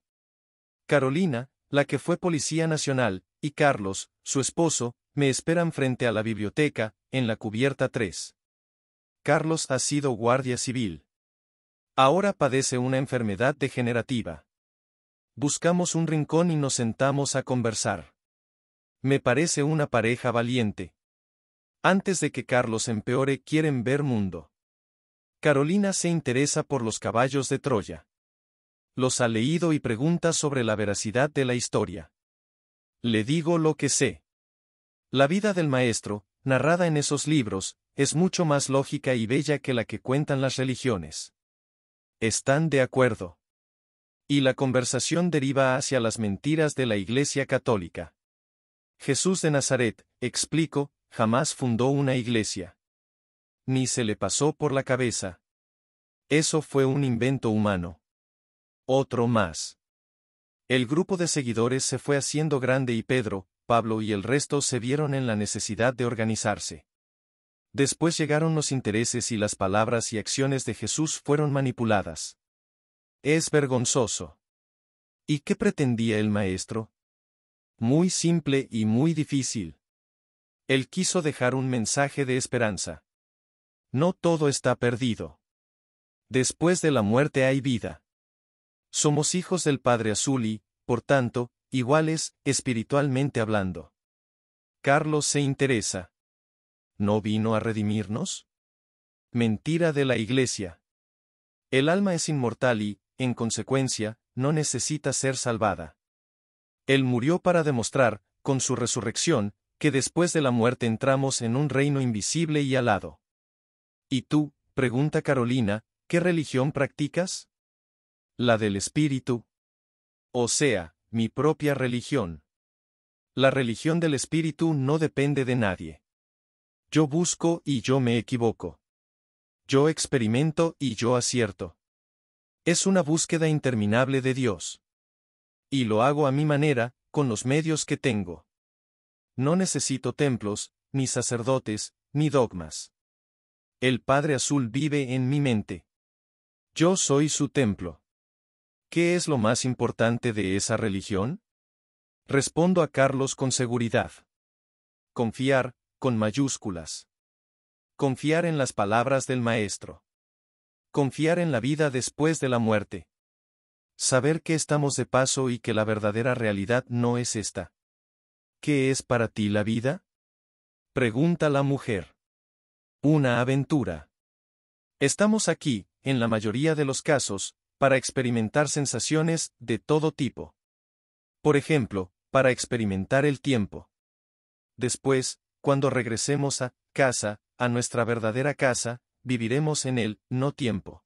Carolina, la que fue Policía Nacional, y Carlos, su esposo, me esperan frente a la biblioteca, en la cubierta 3. Carlos ha sido guardia civil. Ahora padece una enfermedad degenerativa. Buscamos un rincón y nos sentamos a conversar. Me parece una pareja valiente. Antes de que Carlos empeore quieren ver mundo. Carolina se interesa por los caballos de Troya los ha leído y pregunta sobre la veracidad de la historia. Le digo lo que sé. La vida del maestro, narrada en esos libros, es mucho más lógica y bella que la que cuentan las religiones. Están de acuerdo. Y la conversación deriva hacia las mentiras de la Iglesia Católica. Jesús de Nazaret, explico, jamás fundó una iglesia. Ni se le pasó por la cabeza. Eso fue un invento humano. Otro más. El grupo de seguidores se fue haciendo grande y Pedro, Pablo y el resto se vieron en la necesidad de organizarse. Después llegaron los intereses y las palabras y acciones de Jesús fueron manipuladas. Es vergonzoso. ¿Y qué pretendía el maestro? Muy simple y muy difícil. Él quiso dejar un mensaje de esperanza. No todo está perdido. Después de la muerte hay vida. Somos hijos del Padre Azul y, por tanto, iguales, espiritualmente hablando. Carlos se interesa. ¿No vino a redimirnos? Mentira de la Iglesia. El alma es inmortal y, en consecuencia, no necesita ser salvada. Él murió para demostrar, con su resurrección, que después de la muerte entramos en un reino invisible y alado. ¿Y tú, pregunta Carolina, qué religión practicas? la del Espíritu, o sea, mi propia religión. La religión del Espíritu no depende de nadie. Yo busco y yo me equivoco. Yo experimento y yo acierto. Es una búsqueda interminable de Dios. Y lo hago a mi manera, con los medios que tengo. No necesito templos, ni sacerdotes, ni dogmas. El Padre Azul vive en mi mente. Yo soy su templo. ¿Qué es lo más importante de esa religión? Respondo a Carlos con seguridad. Confiar, con mayúsculas. Confiar en las palabras del Maestro. Confiar en la vida después de la muerte. Saber que estamos de paso y que la verdadera realidad no es esta. ¿Qué es para ti la vida? Pregunta la mujer. Una aventura. Estamos aquí, en la mayoría de los casos, para experimentar sensaciones de todo tipo. Por ejemplo, para experimentar el tiempo. Después, cuando regresemos a casa, a nuestra verdadera casa, viviremos en el no tiempo.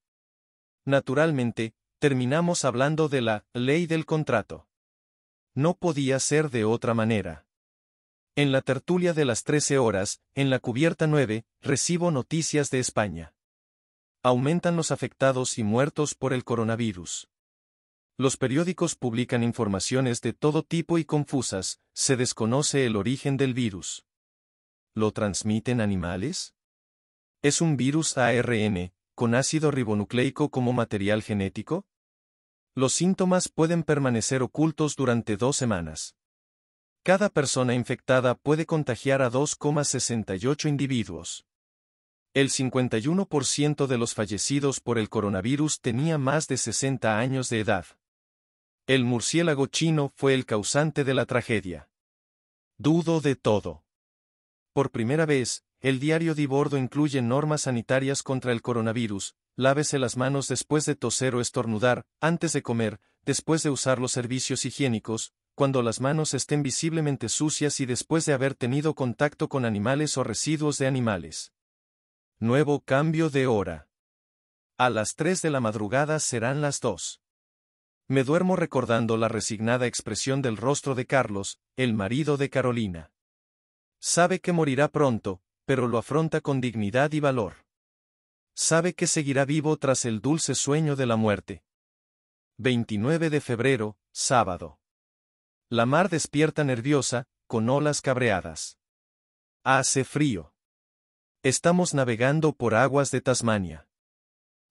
Naturalmente, terminamos hablando de la ley del contrato. No podía ser de otra manera. En la tertulia de las 13 horas, en la cubierta 9, recibo noticias de España aumentan los afectados y muertos por el coronavirus. Los periódicos publican informaciones de todo tipo y confusas, se desconoce el origen del virus. ¿Lo transmiten animales? ¿Es un virus ARN, con ácido ribonucleico como material genético? Los síntomas pueden permanecer ocultos durante dos semanas. Cada persona infectada puede contagiar a 2,68 individuos. El 51% de los fallecidos por el coronavirus tenía más de 60 años de edad. El murciélago chino fue el causante de la tragedia. Dudo de todo. Por primera vez, el diario Bordo incluye normas sanitarias contra el coronavirus, lávese las manos después de toser o estornudar, antes de comer, después de usar los servicios higiénicos, cuando las manos estén visiblemente sucias y después de haber tenido contacto con animales o residuos de animales. Nuevo cambio de hora. A las 3 de la madrugada serán las 2. Me duermo recordando la resignada expresión del rostro de Carlos, el marido de Carolina. Sabe que morirá pronto, pero lo afronta con dignidad y valor. Sabe que seguirá vivo tras el dulce sueño de la muerte. 29 de febrero, sábado. La mar despierta nerviosa, con olas cabreadas. Hace frío. Estamos navegando por aguas de Tasmania.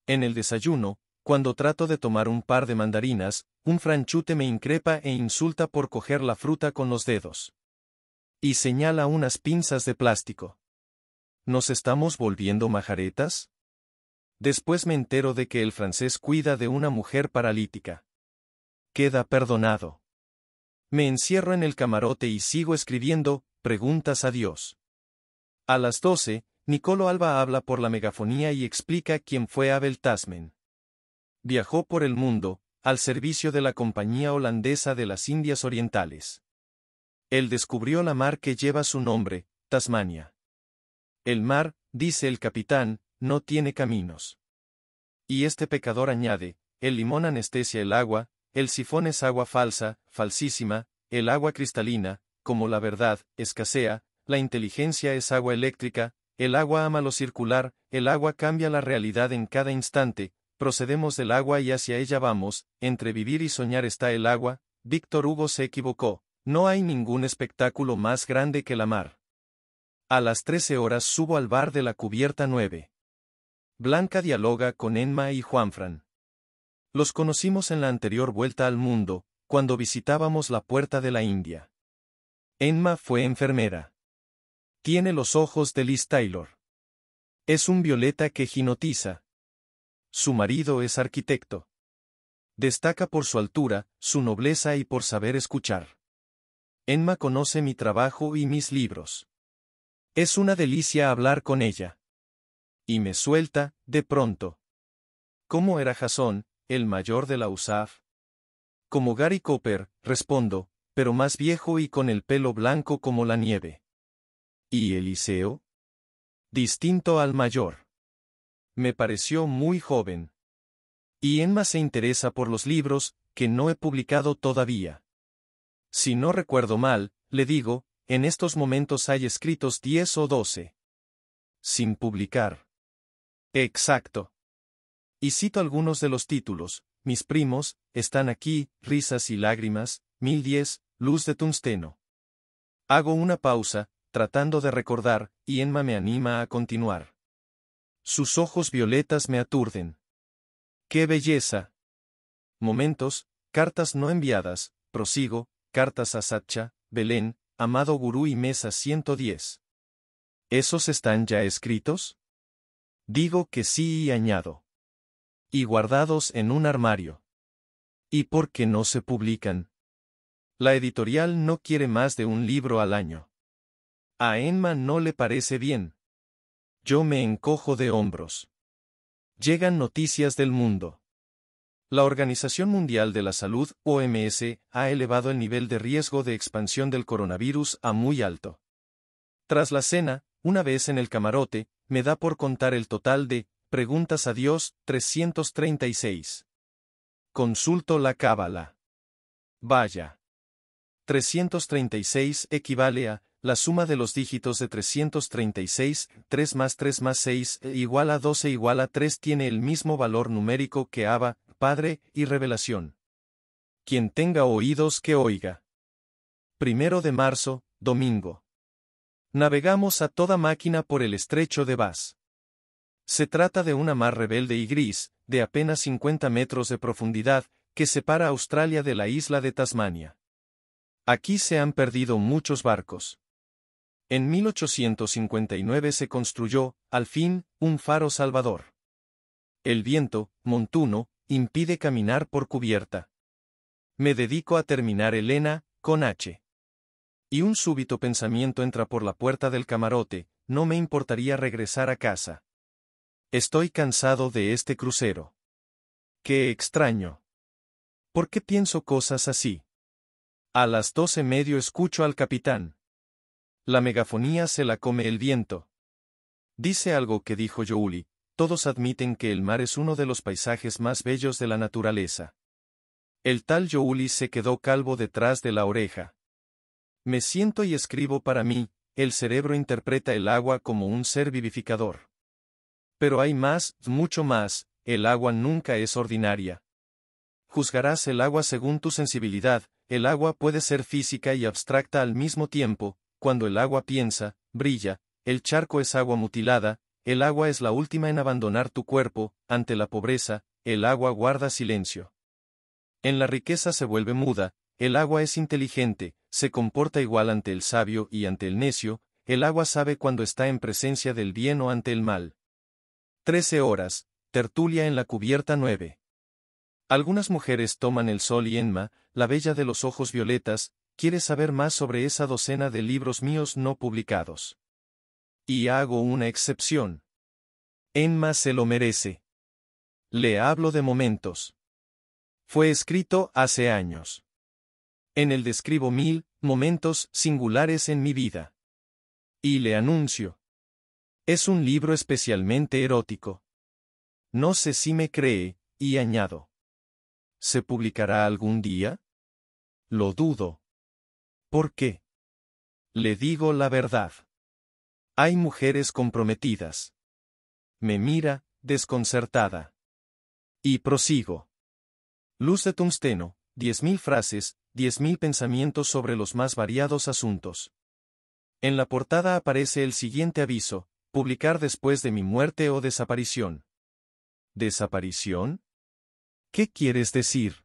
En el desayuno, cuando trato de tomar un par de mandarinas, un franchute me increpa e insulta por coger la fruta con los dedos. Y señala unas pinzas de plástico. ¿Nos estamos volviendo majaretas? Después me entero de que el francés cuida de una mujer paralítica. Queda perdonado. Me encierro en el camarote y sigo escribiendo, preguntas a Dios. A las doce, Nicolo Alba habla por la megafonía y explica quién fue Abel Tasman. Viajó por el mundo, al servicio de la Compañía Holandesa de las Indias Orientales. Él descubrió la mar que lleva su nombre, Tasmania. El mar, dice el capitán, no tiene caminos. Y este pecador añade, el limón anestesia el agua, el sifón es agua falsa, falsísima, el agua cristalina, como la verdad, escasea, la inteligencia es agua eléctrica, el agua ama lo circular, el agua cambia la realidad en cada instante, procedemos del agua y hacia ella vamos, entre vivir y soñar está el agua, Víctor Hugo se equivocó, no hay ningún espectáculo más grande que la mar. A las 13 horas subo al bar de la cubierta 9. Blanca dialoga con Enma y Juanfran. Los conocimos en la anterior vuelta al mundo, cuando visitábamos la puerta de la India. Enma fue enfermera. Tiene los ojos de Liz Taylor. Es un violeta que ginotiza. Su marido es arquitecto. Destaca por su altura, su nobleza y por saber escuchar. Emma conoce mi trabajo y mis libros. Es una delicia hablar con ella. Y me suelta, de pronto. ¿Cómo era Jason, el mayor de la USAF? Como Gary Cooper, respondo, pero más viejo y con el pelo blanco como la nieve. ¿Y Eliseo? Distinto al mayor. Me pareció muy joven. Y Emma se interesa por los libros, que no he publicado todavía. Si no recuerdo mal, le digo, en estos momentos hay escritos 10 o 12. Sin publicar. Exacto. Y cito algunos de los títulos, Mis primos, están aquí, Risas y Lágrimas, 1010, Luz de Tungsteno. Hago una pausa, tratando de recordar, y Enma me anima a continuar. Sus ojos violetas me aturden. ¡Qué belleza! Momentos, cartas no enviadas, prosigo, cartas a Satcha, Belén, amado gurú y mesa 110. ¿Esos están ya escritos? Digo que sí y añado. Y guardados en un armario. ¿Y por qué no se publican? La editorial no quiere más de un libro al año. A Emma no le parece bien. Yo me encojo de hombros. Llegan noticias del mundo. La Organización Mundial de la Salud, OMS, ha elevado el nivel de riesgo de expansión del coronavirus a muy alto. Tras la cena, una vez en el camarote, me da por contar el total de preguntas a Dios 336. Consulto la cábala. Vaya. 336 equivale a la suma de los dígitos de 336, 3 más 3 más 6, e igual a 12 igual a 3 tiene el mismo valor numérico que Abba, Padre, y Revelación. Quien tenga oídos que oiga. Primero de marzo, domingo. Navegamos a toda máquina por el estrecho de Bass. Se trata de una mar rebelde y gris, de apenas 50 metros de profundidad, que separa Australia de la isla de Tasmania. Aquí se han perdido muchos barcos. En 1859 se construyó, al fin, un faro salvador. El viento, montuno, impide caminar por cubierta. Me dedico a terminar Elena, con H. Y un súbito pensamiento entra por la puerta del camarote, no me importaría regresar a casa. Estoy cansado de este crucero. Qué extraño. ¿Por qué pienso cosas así? A las doce medio escucho al capitán. La megafonía se la come el viento. Dice algo que dijo Youli. todos admiten que el mar es uno de los paisajes más bellos de la naturaleza. El tal Youli se quedó calvo detrás de la oreja. Me siento y escribo para mí, el cerebro interpreta el agua como un ser vivificador. Pero hay más, mucho más, el agua nunca es ordinaria. Juzgarás el agua según tu sensibilidad, el agua puede ser física y abstracta al mismo tiempo, cuando el agua piensa, brilla, el charco es agua mutilada, el agua es la última en abandonar tu cuerpo, ante la pobreza, el agua guarda silencio. En la riqueza se vuelve muda, el agua es inteligente, se comporta igual ante el sabio y ante el necio, el agua sabe cuando está en presencia del bien o ante el mal. 13 horas, tertulia en la cubierta 9. Algunas mujeres toman el sol y Enma, la bella de los ojos violetas, ¿quieres saber más sobre esa docena de libros míos no publicados? Y hago una excepción. Enma se lo merece. Le hablo de momentos. Fue escrito hace años. En el describo mil momentos singulares en mi vida. Y le anuncio. Es un libro especialmente erótico. No sé si me cree, y añado. ¿Se publicará algún día? Lo dudo. ¿Por qué? Le digo la verdad. Hay mujeres comprometidas. Me mira, desconcertada. Y prosigo. Luz de tungsteno, mil frases, diez mil pensamientos sobre los más variados asuntos. En la portada aparece el siguiente aviso, publicar después de mi muerte o desaparición. ¿Desaparición? ¿Qué quieres decir?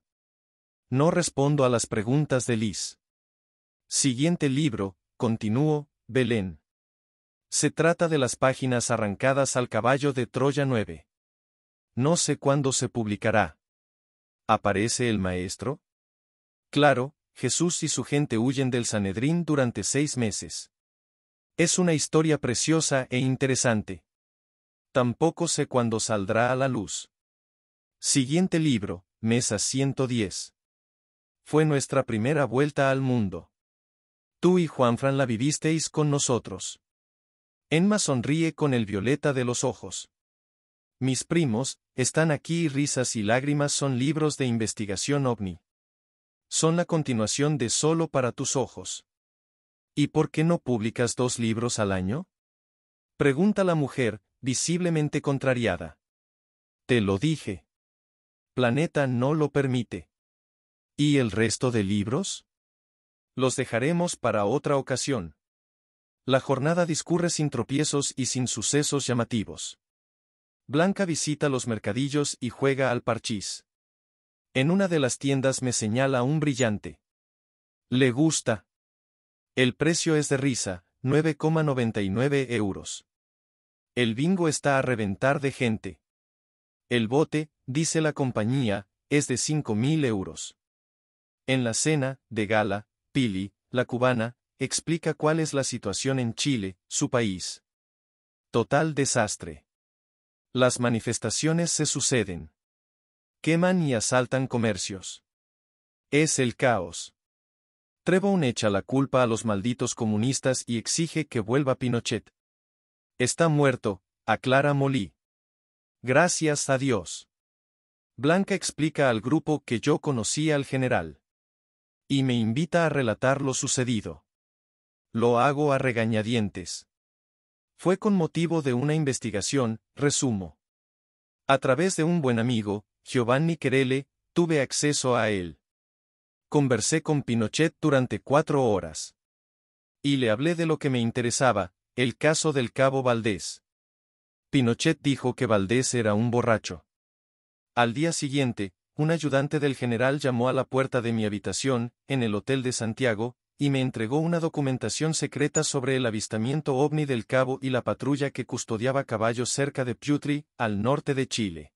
No respondo a las preguntas de Liz. Siguiente libro, Continúo, Belén. Se trata de las páginas arrancadas al caballo de Troya 9. No sé cuándo se publicará. ¿Aparece el maestro? Claro, Jesús y su gente huyen del Sanedrín durante seis meses. Es una historia preciosa e interesante. Tampoco sé cuándo saldrá a la luz. Siguiente libro, Mesa 110. Fue nuestra primera vuelta al mundo. Tú y Juanfran la vivisteis con nosotros. Enma sonríe con el violeta de los ojos. Mis primos, están aquí y risas y lágrimas son libros de investigación ovni. Son la continuación de Solo para tus ojos. ¿Y por qué no publicas dos libros al año? Pregunta la mujer, visiblemente contrariada. Te lo dije. Planeta no lo permite. ¿Y el resto de libros? los dejaremos para otra ocasión. La jornada discurre sin tropiezos y sin sucesos llamativos. Blanca visita los mercadillos y juega al parchís. En una de las tiendas me señala un brillante. Le gusta. El precio es de risa, 9,99 euros. El bingo está a reventar de gente. El bote, dice la compañía, es de 5.000 euros. En la cena, de gala, Pili, la cubana, explica cuál es la situación en Chile, su país. Total desastre. Las manifestaciones se suceden. Queman y asaltan comercios. Es el caos. Trevon echa la culpa a los malditos comunistas y exige que vuelva Pinochet. Está muerto, aclara Molí. Gracias a Dios. Blanca explica al grupo que yo conocí al general. Y me invita a relatar lo sucedido. Lo hago a regañadientes. Fue con motivo de una investigación, resumo. A través de un buen amigo, Giovanni Querele, tuve acceso a él. Conversé con Pinochet durante cuatro horas. Y le hablé de lo que me interesaba, el caso del cabo Valdés. Pinochet dijo que Valdés era un borracho. Al día siguiente, un ayudante del general llamó a la puerta de mi habitación, en el Hotel de Santiago, y me entregó una documentación secreta sobre el avistamiento ovni del cabo y la patrulla que custodiaba caballos cerca de Piutri, al norte de Chile.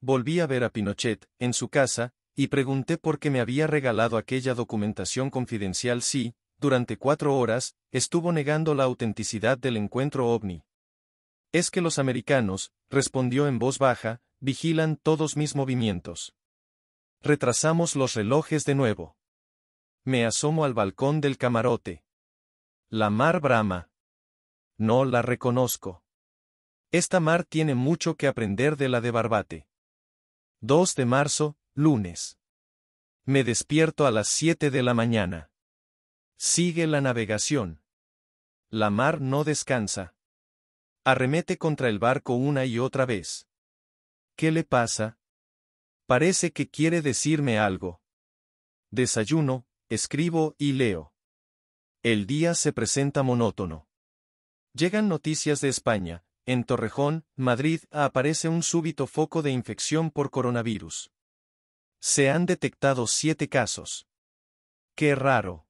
Volví a ver a Pinochet, en su casa, y pregunté por qué me había regalado aquella documentación confidencial si, durante cuatro horas, estuvo negando la autenticidad del encuentro ovni. Es que los americanos, respondió en voz baja, vigilan todos mis movimientos. Retrasamos los relojes de nuevo. Me asomo al balcón del camarote. La mar brama. No la reconozco. Esta mar tiene mucho que aprender de la de Barbate. 2 de marzo, lunes. Me despierto a las 7 de la mañana. Sigue la navegación. La mar no descansa. Arremete contra el barco una y otra vez. ¿Qué le pasa? Parece que quiere decirme algo. Desayuno, escribo y leo. El día se presenta monótono. Llegan noticias de España, en Torrejón, Madrid, aparece un súbito foco de infección por coronavirus. Se han detectado siete casos. Qué raro.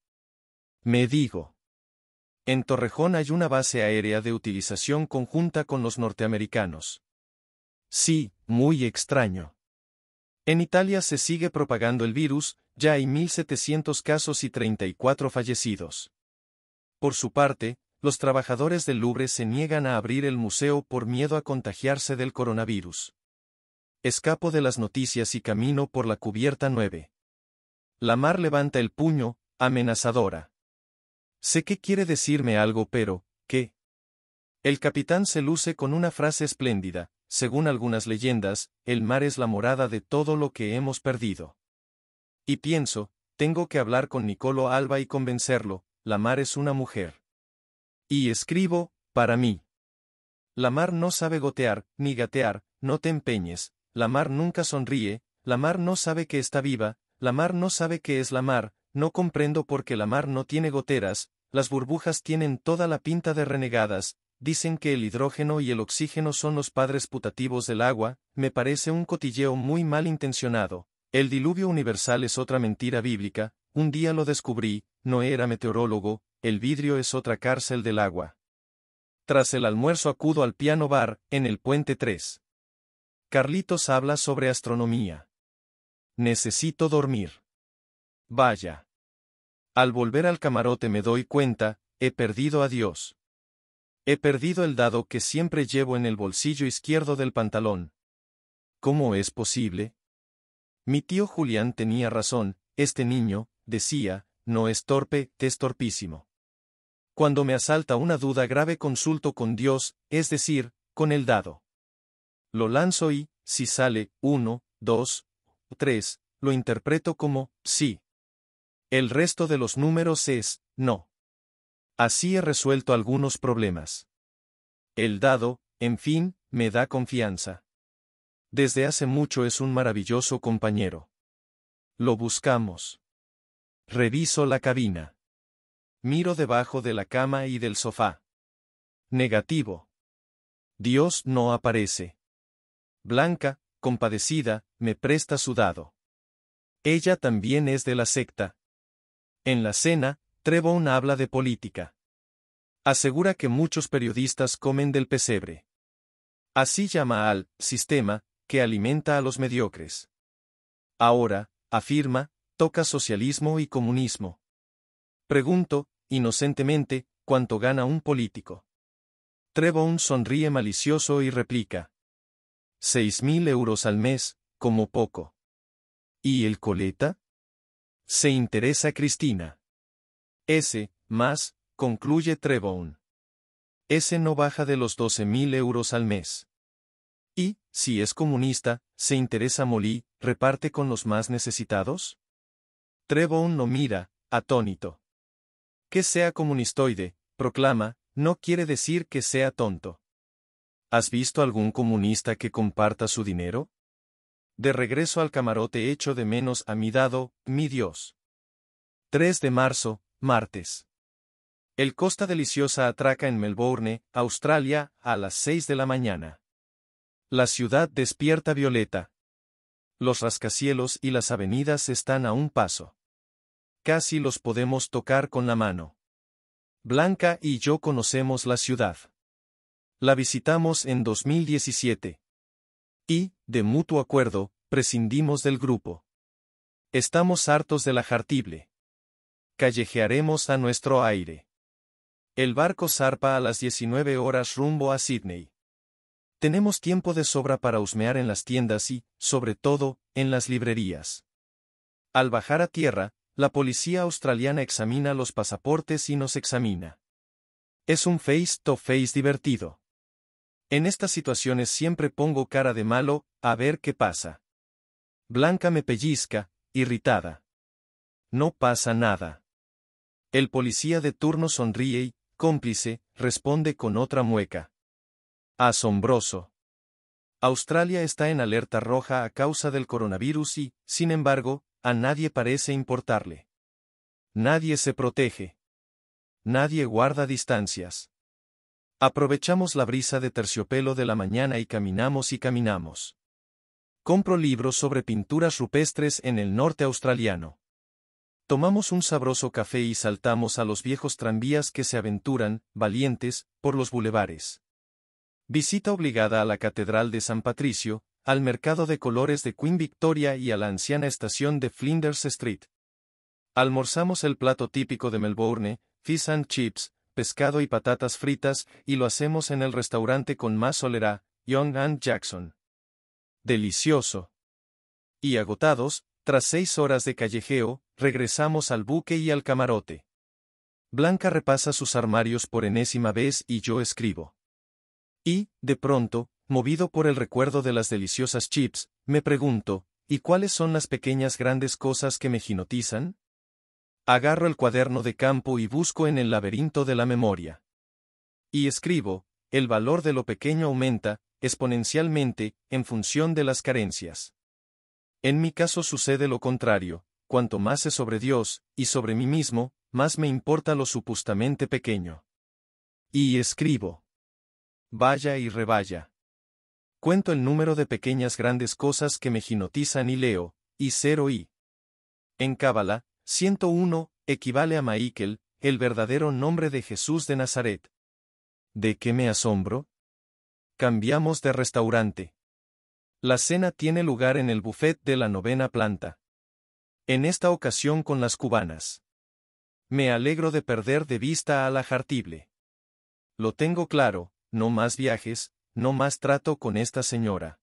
Me digo. En Torrejón hay una base aérea de utilización conjunta con los norteamericanos. Sí, muy extraño. En Italia se sigue propagando el virus, ya hay 1.700 casos y 34 fallecidos. Por su parte, los trabajadores del Louvre se niegan a abrir el museo por miedo a contagiarse del coronavirus. Escapo de las noticias y camino por la cubierta 9. mar levanta el puño, amenazadora. Sé que quiere decirme algo, pero, ¿qué? El capitán se luce con una frase espléndida, según algunas leyendas, el mar es la morada de todo lo que hemos perdido. Y pienso, tengo que hablar con Nicolo Alba y convencerlo, la mar es una mujer. Y escribo, para mí. La mar no sabe gotear, ni gatear, no te empeñes, la mar nunca sonríe, la mar no sabe que está viva, la mar no sabe que es la mar, no comprendo por qué la mar no tiene goteras, las burbujas tienen toda la pinta de renegadas, dicen que el hidrógeno y el oxígeno son los padres putativos del agua, me parece un cotilleo muy mal intencionado. El diluvio universal es otra mentira bíblica, un día lo descubrí, no era meteorólogo, el vidrio es otra cárcel del agua. Tras el almuerzo acudo al piano bar, en el puente 3. Carlitos habla sobre astronomía. Necesito dormir. Vaya. Al volver al camarote me doy cuenta, he perdido a Dios. He perdido el dado que siempre llevo en el bolsillo izquierdo del pantalón. ¿Cómo es posible? Mi tío Julián tenía razón, este niño, decía, no es torpe, es torpísimo. Cuando me asalta una duda grave consulto con Dios, es decir, con el dado. Lo lanzo y, si sale, uno, dos, tres, lo interpreto como, sí. El resto de los números es, no. Así he resuelto algunos problemas. El dado, en fin, me da confianza. Desde hace mucho es un maravilloso compañero. Lo buscamos. Reviso la cabina. Miro debajo de la cama y del sofá. Negativo. Dios no aparece. Blanca, compadecida, me presta su dado. Ella también es de la secta. En la cena, un habla de política. Asegura que muchos periodistas comen del pesebre. Así llama al sistema que alimenta a los mediocres. Ahora, afirma, toca socialismo y comunismo. Pregunto, inocentemente, cuánto gana un político. Trevon sonríe malicioso y replica. Seis mil euros al mes, como poco. ¿Y el coleta? Se interesa Cristina. Ese, más, concluye Trebon. Ese no baja de los 12.000 euros al mes. Y, si es comunista, ¿se interesa Molí, reparte con los más necesitados? Trebon no mira, atónito. Que sea comunistoide, proclama, no quiere decir que sea tonto. ¿Has visto algún comunista que comparta su dinero? De regreso al camarote echo de menos a mi dado, mi Dios. 3 de marzo, Martes. El Costa Deliciosa atraca en Melbourne, Australia, a las 6 de la mañana. La ciudad despierta violeta. Los rascacielos y las avenidas están a un paso. Casi los podemos tocar con la mano. Blanca y yo conocemos la ciudad. La visitamos en 2017. Y, de mutuo acuerdo, prescindimos del grupo. Estamos hartos de la jartible callejearemos a nuestro aire. El barco zarpa a las 19 horas rumbo a Sydney. Tenemos tiempo de sobra para husmear en las tiendas y, sobre todo, en las librerías. Al bajar a tierra, la policía australiana examina los pasaportes y nos examina. Es un face-to-face -face divertido. En estas situaciones siempre pongo cara de malo, a ver qué pasa. Blanca me pellizca, irritada. No pasa nada. El policía de turno sonríe y, cómplice, responde con otra mueca. Asombroso. Australia está en alerta roja a causa del coronavirus y, sin embargo, a nadie parece importarle. Nadie se protege. Nadie guarda distancias. Aprovechamos la brisa de terciopelo de la mañana y caminamos y caminamos. Compro libros sobre pinturas rupestres en el norte australiano. Tomamos un sabroso café y saltamos a los viejos tranvías que se aventuran, valientes, por los bulevares. Visita obligada a la Catedral de San Patricio, al mercado de colores de Queen Victoria y a la anciana estación de Flinders Street. Almorzamos el plato típico de Melbourne, fish and chips, pescado y patatas fritas, y lo hacemos en el restaurante con más solera, Young and Jackson. Delicioso. Y agotados, tras seis horas de callejeo, regresamos al buque y al camarote. Blanca repasa sus armarios por enésima vez y yo escribo. Y, de pronto, movido por el recuerdo de las deliciosas chips, me pregunto, ¿y cuáles son las pequeñas grandes cosas que me ginotizan? Agarro el cuaderno de campo y busco en el laberinto de la memoria. Y escribo, el valor de lo pequeño aumenta, exponencialmente, en función de las carencias. En mi caso sucede lo contrario, cuanto más es sobre Dios, y sobre mí mismo, más me importa lo supuestamente pequeño. Y escribo. Vaya y revaya. Cuento el número de pequeñas grandes cosas que me ginotizan y leo, y cero y. En Cábala, 101, equivale a Maíkel, el verdadero nombre de Jesús de Nazaret. ¿De qué me asombro? Cambiamos de restaurante. La cena tiene lugar en el buffet de la novena planta. En esta ocasión con las cubanas. Me alegro de perder de vista a la jartible. Lo tengo claro, no más viajes, no más trato con esta señora.